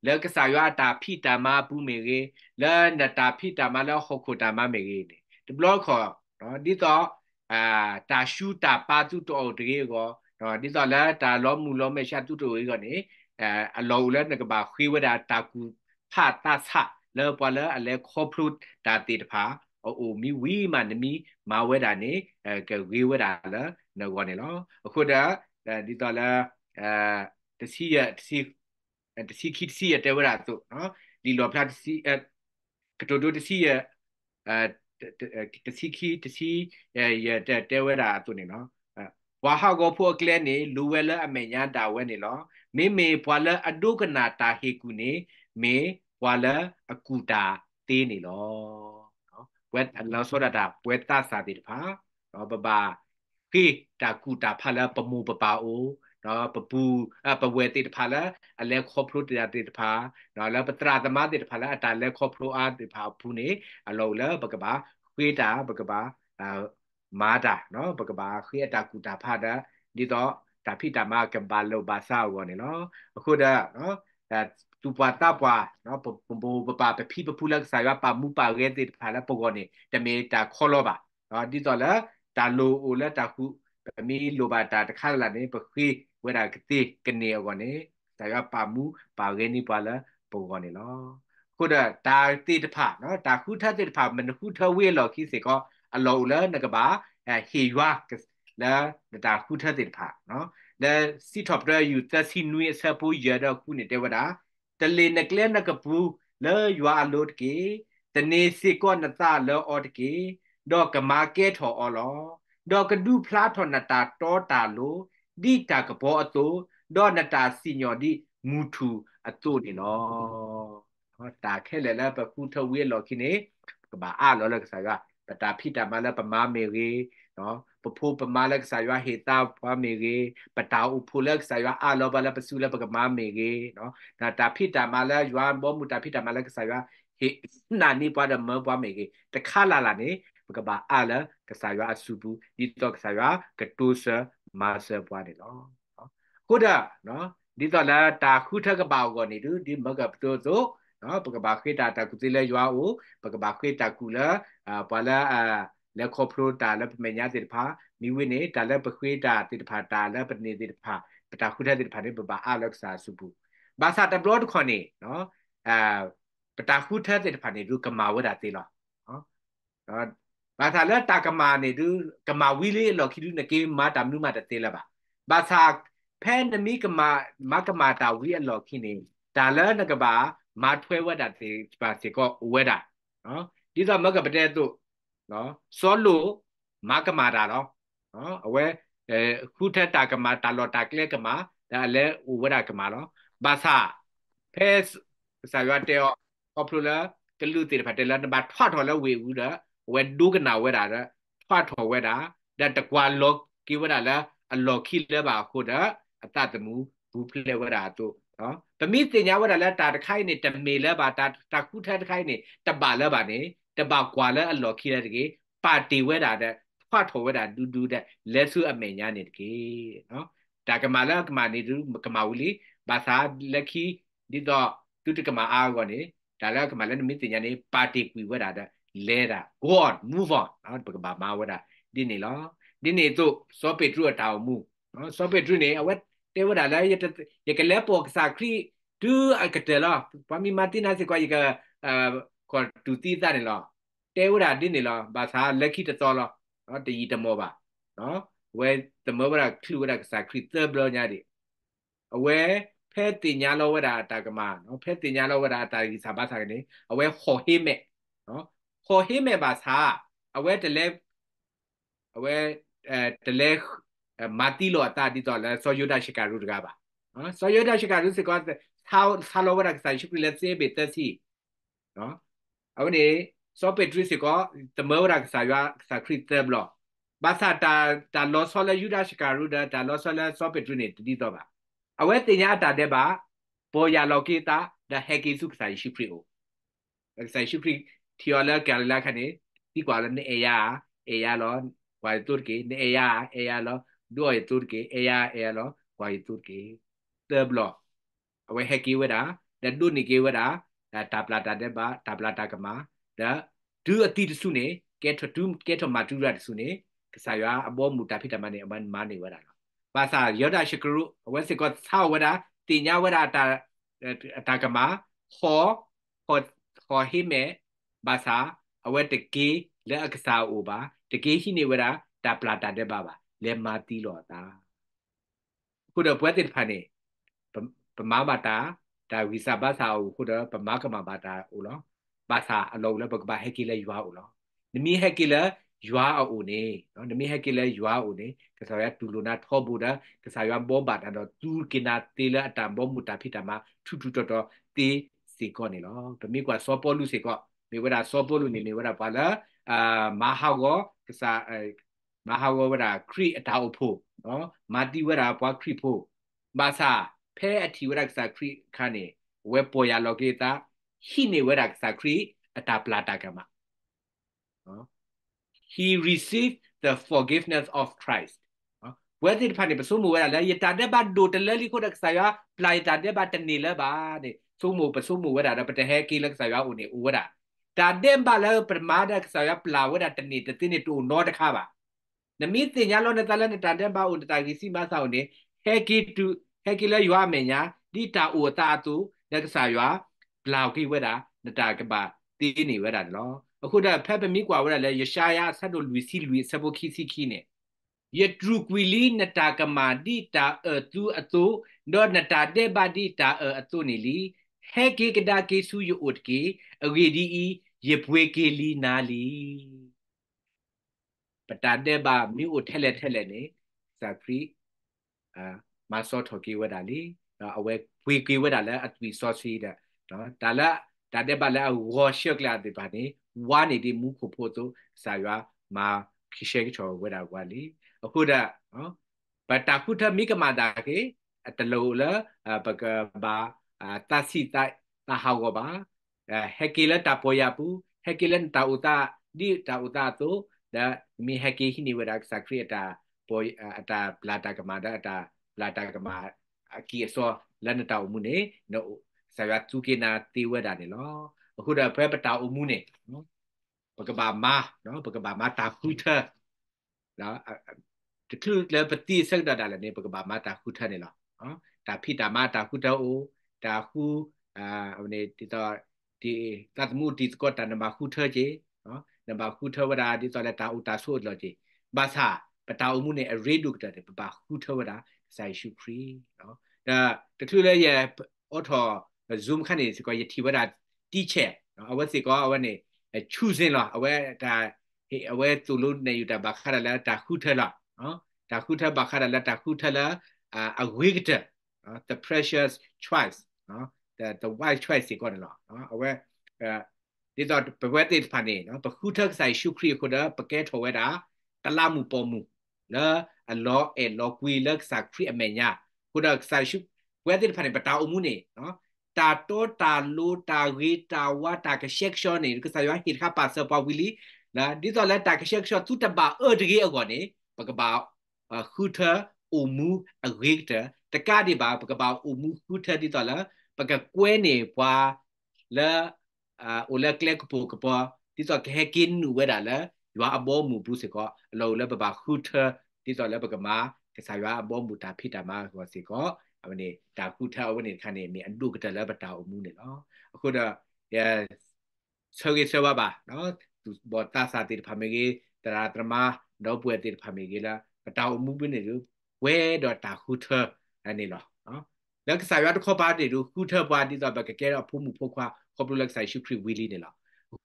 Speaker 2: လောကစာရတာဖိတမပုမေရေလောနတာဖိတမလောဟခုတမမေရေဒီဘလော့ခေါ်နော်ဒီတော့အာတာရှူတာပါတုတော်တကြီးကောနော်ဒီတော့လာတာလောမူလောမေရှာတုတော်ကြီးကောနေအဲအလောလည်းငကပါခွေးဝဒတာကူဖတာသလောပလအလဲခေါပလုတာတိတဖာအိုမီဝီမနမီမာဝဲတာနေအဲဝေးဝဲတာလားနော်ကောနေလောအခုတဒီတော့လာအဲတစီရတစီတစီခိတစီရတဲဝရဆိုနော်လီလောဖလာတစီကတိုတိုတစီရအဲတစီခိတစီရတဲတဲဝရဆိုနေနော်ဝါဟာကိုဖိုကလဲနေလူဝဲလအမေညာတာဝဲနေလောမေမေဘွာလအဒုကနာတာဟေကူနေမေဘွာလအကူတာသေးနေလောနော်ဝက်လောဆောဒတာဝက်တာစာတိတဖာနော်ပပခေတာကူတာဖလာပမူပပါအိုနော်ပပူအပဝဲတေတဖာလာအလဲခေါပလိုတရားတေတဖာနော်လပတရာသမတေတဖာလာအတလဲခေါပလိုအားတေဖာဘူးနေအလောလဘကဘာခွေတာဘကဘာအာမာတာနော်ဘကဘာခွေတာကူတာဖာတာဒီတော့တာဖိတာမကဘာလောဘာစာဝောနေနော်အခုဒါနော်အဲသူပွာတာပွာနော်ပပပပပဖိပပူလက်စာရပါမူပါရဲတေတဖာလာပေါ်ကနေတမေတာခေါ်လောပါနော်ဒီတော့လာတာလိုအိုလက်တာခုမီလိုပါတာတခါလာနေပခွေးဝရကတိကနေအောကနေဒါကပါမှုပါခဲနိပါလာပုံကနေလောခုဒတာတိတဖနော်တာခုထတိတဖမနခုထဝေလောခိစေကောအလောလနကပါဟေယွာလာတာခုထတိတဖနော်လဲစီထော့ပရယူသစီနွေဆပူရတော့ခုနေတဝတာတလေနကလဲနကပူလဲယွာအလောတကေတနေစီကောနတာလောအော်တကေတော့ကမာကဲထော်အော်လောတော့ကဒူဖလားထော်နတာတောတာလို့ဒီတာကဘောအတူဒေါ်နတာစီညော်ဒီမူထူအတူနေနော်ဟောတာခဲလဲလဲပခုထဝေးလော်ခိနေကဘာအာလော်လကစားကပတာဖိတာမလဲပမာမေရေနော်ပဖိုးပမာလက်ဆာရွာဟေတာဖွာမေကေပတာဥဖိုလက်ဆာရွာအာလောဘလက်ပစုလက်ပကမာမေကေနော်ဒါတာဖိတာမလက်ရွာဘောမူတာဖိတာမလက်ဆာရွာဟေနာနိပွားတဲ့မပွားမေကေတခါလာလာနေပကပါအာလကဆာရွာအစုဘူးဒီတော့ကဆာရွာကတူဆမာဆယ်ပွားနေလောခုဒါနော်ဒီတော့လာတာခုထက်ကပါကောနေတူဒီမကပတိုဆိုနော်ပကဘာခေတာတကုတိလဲရွာအိုပကဘာခေတာကူလာပလာလက်ခေါပလိုတာလက်ပမညာတိတဖာမိဝိနေတာလက်ပခွေတာတိတဖာတာလက်ပနေတိတဖာပတာခုထက်တိတဖာနေပပါအလက်စာစုဘူးဘာသာတဘလော့ခွန်နေနော်အာပတာခုထက်တိတဖာနေဒုကမာဝဒတိလောနော်ဘာသာလက်တာကမာနေသူကမာဝီလေးလော်ခိဒုနကေမာတာမနုမာတသေးလပါဘာသာဖဲနမီကမာမကမာတာဝီအလော်ခိနေဒါလနကပါမာထွဲဝက်တာသေးပါစေကောဝဲတာနော်ဒီသာမကပတဲ့သူနော်စောလို့မကမာတာတော့နော်အဝဲအခုထက်တာကမာတာလော်တာကလက်ကမာဒါလည်းဝဲတာကမာတော့ဘာသာဖဲစာရွတ်တဲ့အော်ပလိုလာကလူတေဖတ်တယ်လာဘာထွားတော်လဲဝေဘူးတော့ဝဲဒုကနာဝဲတာထွတ်ထော်ဝဲတာဒါတကွာလောကိဝဲတာလားအလောခိလဲပါခုတာအတတမူဘူးဖလဲဝဲတာတို့နော်ပမိတင်ညာဝဲတာလဲတာတခိုင်နေတမေလဲပါတာတခုထက်တခိုင်နေတပါလဲပါနေတပါကွာလဲအလောခိလဲတကေပါတီဝဲတာတဲ့ထွတ်ထော်ဝဲတာဒူဒူတဲ့လက်စုအမေညာနေတကေနော်ဒါကမာလဲကမာနေတူကမာဝီလီဘာသာလက်ခိဒီတော့သူတကမာအားကောနေဒါလဲကမာလဲမိတင်ညာနေပါတီကွီဝဲတာတဲ့လဲတာ go on move on နော်ပကဘာမာဝဒဒီနေလောဒီနေတို့စောပေထရုအတာမူနော်စောပေထရုနေအဝတ်တေဝဒလာယတယကလဲပေါ်ကစာခရီဒူအကတလာပမီမာတိနာစကွာယကအာကောတူတီတာနေလောတေဝဒဒီနေလောဘာသာလက်ခိတတော်လောနော်တည်တမောပါနော်ဝဲတမောဗရာခလူဝဒကစာခရီသဘလောညာဒီအဝဲဖဲတင်ညာလောဝဒတာကမနော်ဖဲတင်ညာလောဝဒတာဒီစာဘာသာကနေအဝဲဟောဟိမဲ့နော်ခေါ်ဟိမဲ့ပါစာအဝဲတလဲအဝဲအဲတလဲမာတီလောတာဒီတော့လဲဆောယုဒရှိကာရုတကပါနော်ဆောယုဒရှိကာရုစကောသာသာလောဝရကဆိုင်ရှိပလက်စေဘေတစီနော်အခုနေစောပက်ဒရစ်စကောတမောရကဆာယဆာခရစ်တဘလဘာသာတာတာလောဆောလဲယူဒရှိကာရုဒတာလောဆောလဲစောပက်ဒရစ်နေတတိတော့ပါအဝဲတင်ညာတာတဲ့ပါဘောရလောကေတာဒါဟက်ကီစုကဆိုင်ရှိပရီကိုဆိုင်ရှိပရီ Tiola Galila kane ti kwala ne eya eya lo wa turki ne eya eya lo duo e turki eya eya lo wa turki tablo awe heki wera da du ni ke wera da tabla da de ba tabla ta kama da du ati tsu ne ke tho du ke tho ma du ra tsu ne sa ya abo mu ta phit ta ma ne ma ma ne wera lo ba sa yoda shikru awe se ko sa wera ti nya wera ta ta kama ho ho ho hi me ဘာသာအဝဲတကေလက်အကစားအိုပါတကေရှိနေဝရာတာပလာတာတဲ့ပါပါလဲမာတီလောတာခုတော့ဘွဲတဲ့ဖာနေပမာဘာတာဒါဝီစာဘာသာအိုခုတော့ပမာကမဘာတာအိုလောဘာသာအလုံးလဲပကဘာဟက်ကီလဲယွာအိုလောနမီဟက်ကီလဲယွာအိုနေနော် နမီဟက်ကီလဲယွာအိုနေကစားရတူလိုနာ ထောဘူတာကစားရဘောဘာတာတော့သူကနာတေလအတံဘောမူတာဖြစ်တာမှာထူထူတော်တော်တေစေကောနေလောဗမိကွာစောပေါ်လူစေကော wera sopolu ni wera pala mahago kasa mahago wera kri atao pho no mati wera pwa kri pho basa phe athi wera kasa kri khane we poya loketa hine wera kasa kri ataplata kama no he received the forgiveness of Christ ဝဲတိဖာနေပစုမဝဲလာရတတဲ့ဘတ်ဒိုတလဲလီကိုတက်ဆာရပလိုက်တာတဲ့ဘတ်တနေလဲပါတဲ့စုမပစုမဝဲတာတော့ပတဟဲကိလက်ဆာရဦးနေဦးဝဲတာတာတဲ့ဘာလဲပရမာဒကဆာရပလာဝဒတနေတတိနေတူနော်တခါပါနမိတင်ညာလောနတလနတန်တဲ့ဘာဦးတတိုင်စီမဆောင်နေဟဲကီတူဟဲကီလဲရွာမညာဒီတာဦးတာတူလက်ကဆာရွာပလာကိဝဒနတာကပါတီးနေဝဒလောအခုတဖက်ပမိကွာဝဒလဲယရှာယဆက်တို့လူစီလူစဘခီစီခီနေယတရုကွီလီနတာကမာဒီတာအတူအတူတော့နတာတဲ့ဘာဒီတာအတူနေလီဟဲကေကဒါကေဆူယိုအုတ်ကေအဂေဒီဤယေပွေကေလီနာလီပတာတဲ့ဘာမြို့ကိုထက်လက်ထက်လက်နေဇာခရီအာမဆော့ထော်ကေဝဒါလီနော်အဝဲပွေကေဝဒါလဲအတူဆော့ဆီဒါနော်ဒါလဒါတဲ့ဘာလဲဝါရှော့ကလာဒီဘာနေဝါနေဒီမူခုဖို့သူဇာရွာမာခိရှေကချောဝဒါဝါလီအခုဒါနော်ပတာခုထမိကမာတာကေတလောလပကဘာအာတသိတတဟောကပါဟက်ကီလက်တပေါ်ရပူဟက်ကီလက်တဥတာဒီတဥတာတို့ဒါမီဟက်ကီဟိနိဝရကစခရီတာပေါ်အတာပလာတာကမာတာအတာပလာတာကမာ အကီဆောလန်တောက်မှုနေနော်ဆရာသူကေနာတေဝတာနေလော အခုတော့ဘဲပတာအမှုနေနော်ပကဘာမာနော်ပကဘာမာတာခုထနော်တခုလည်းပတိဆက်တာတယ်နေပကဘာမာတာခုထနေလောနော်တာဖိတာမာတာခုထအိုဒါခုအာအနေဒီတော့ဒီတတ်မှုဒီစကောတနမခုထဲကြီးနော်နမခုထဝရာဒီတော့လက်တာဥတာဆိုလောကြီးဘာသာပတာမှုနဲ့အရေဒုကတဲ့ပပခုထဝရာဆိုင်ရှုခရီနော်ဒါတထူလဲရအော်ထော် zoom ခန့်နေစကောရတီဝရာတီချက်နော်အဝစီကောအဝနဲ့ချူစင်းလားအဝဲဒါအဝဲသူလို့နေယူတာဘာခရလာတာခုထလာနော်တာခုထဘာခရလာတာခုထလာအဝိကတ the precious choice နော် the the wise choice ကိုတော့နော်အဝဲအဲဒီတော့ဘဝတိဖာနေနော်ဘခုထက်ဆိုင်ရှုခရီခုဒပကဲထော်ဝဲတာတလမှုပေါ်မှုနော်အလောအလောကွေလက်စာခရီအမေညာခုဒဆိုင်ရှုဝဲတိဖာနေပတာအမှုနေနော်တာတောတာလိုတာဂေတာဝတာကရှက်ရှောနေကစားရဟိခပါစပဝီလီလာဒီတော့လက်တာကရှက်ရှောသူတပါအဒဂေအကောနေပကပါခုထအမှုအဂေတာတကတိပါပကပါအမှုခုထတိတော်လာပကကွဲနေပွားလာအိုလကလကပုကပတိတော်ခဲကင်းနူဝဲတာလာယွာအဘောမူဘူးစကောအလောလပပါခုထတိတော်လာပကမာကစားယွာအဘောမူတာဖိတာမာကောစကောအမနေဒါခုထဝနေခန်းနေမြေအတုကတလပတာအမှုနေလောအခုတော့ yes ဆောကြီးဆောပါနော်သူဘောတာစာတိဖာမေကြီးတရာတမတော့ပွဲတိဖာမေကြီးလာပတာအမှုပြနေလို့ဝဲတော့တာခုထအဲ့နေလောနော်လက်ဆာရတခပါတေတို့ခုထပါတိတော့ဘကကဲတော့ဖုံမှုဖောက်ခွာကော်ပလက်ဆိုင်ရှုခရဝီလီနေလော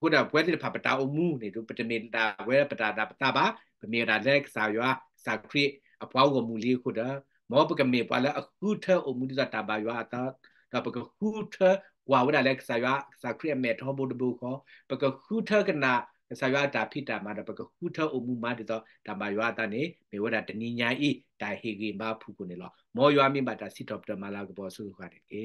Speaker 2: ခုတော့ဘွဲတိဖပတာအမှုနေတို့ပတမေတာဝဲပတာတာပတာပါပမေတာလက်ဆာရစာခရအပွားကမူလီခုတော့မောပကမေပါလာအခုထအမှုတတာပါရတာတာပကခုထဝါဝဒလက်ဆာရစာခရမေထောဘုဒ္ဓဘုခော ပကခုထကနာဆာရွာတာဖိတာမာတပကခုထောအမှုမာတတော့တမရွာတာနေမေဝဒတနိညာဤဒါဟေဂေမာဖုကုနေလောမောရွာမိမာတာစစ်တော်ပတမလာကဘောဆုခါတယ်ကေ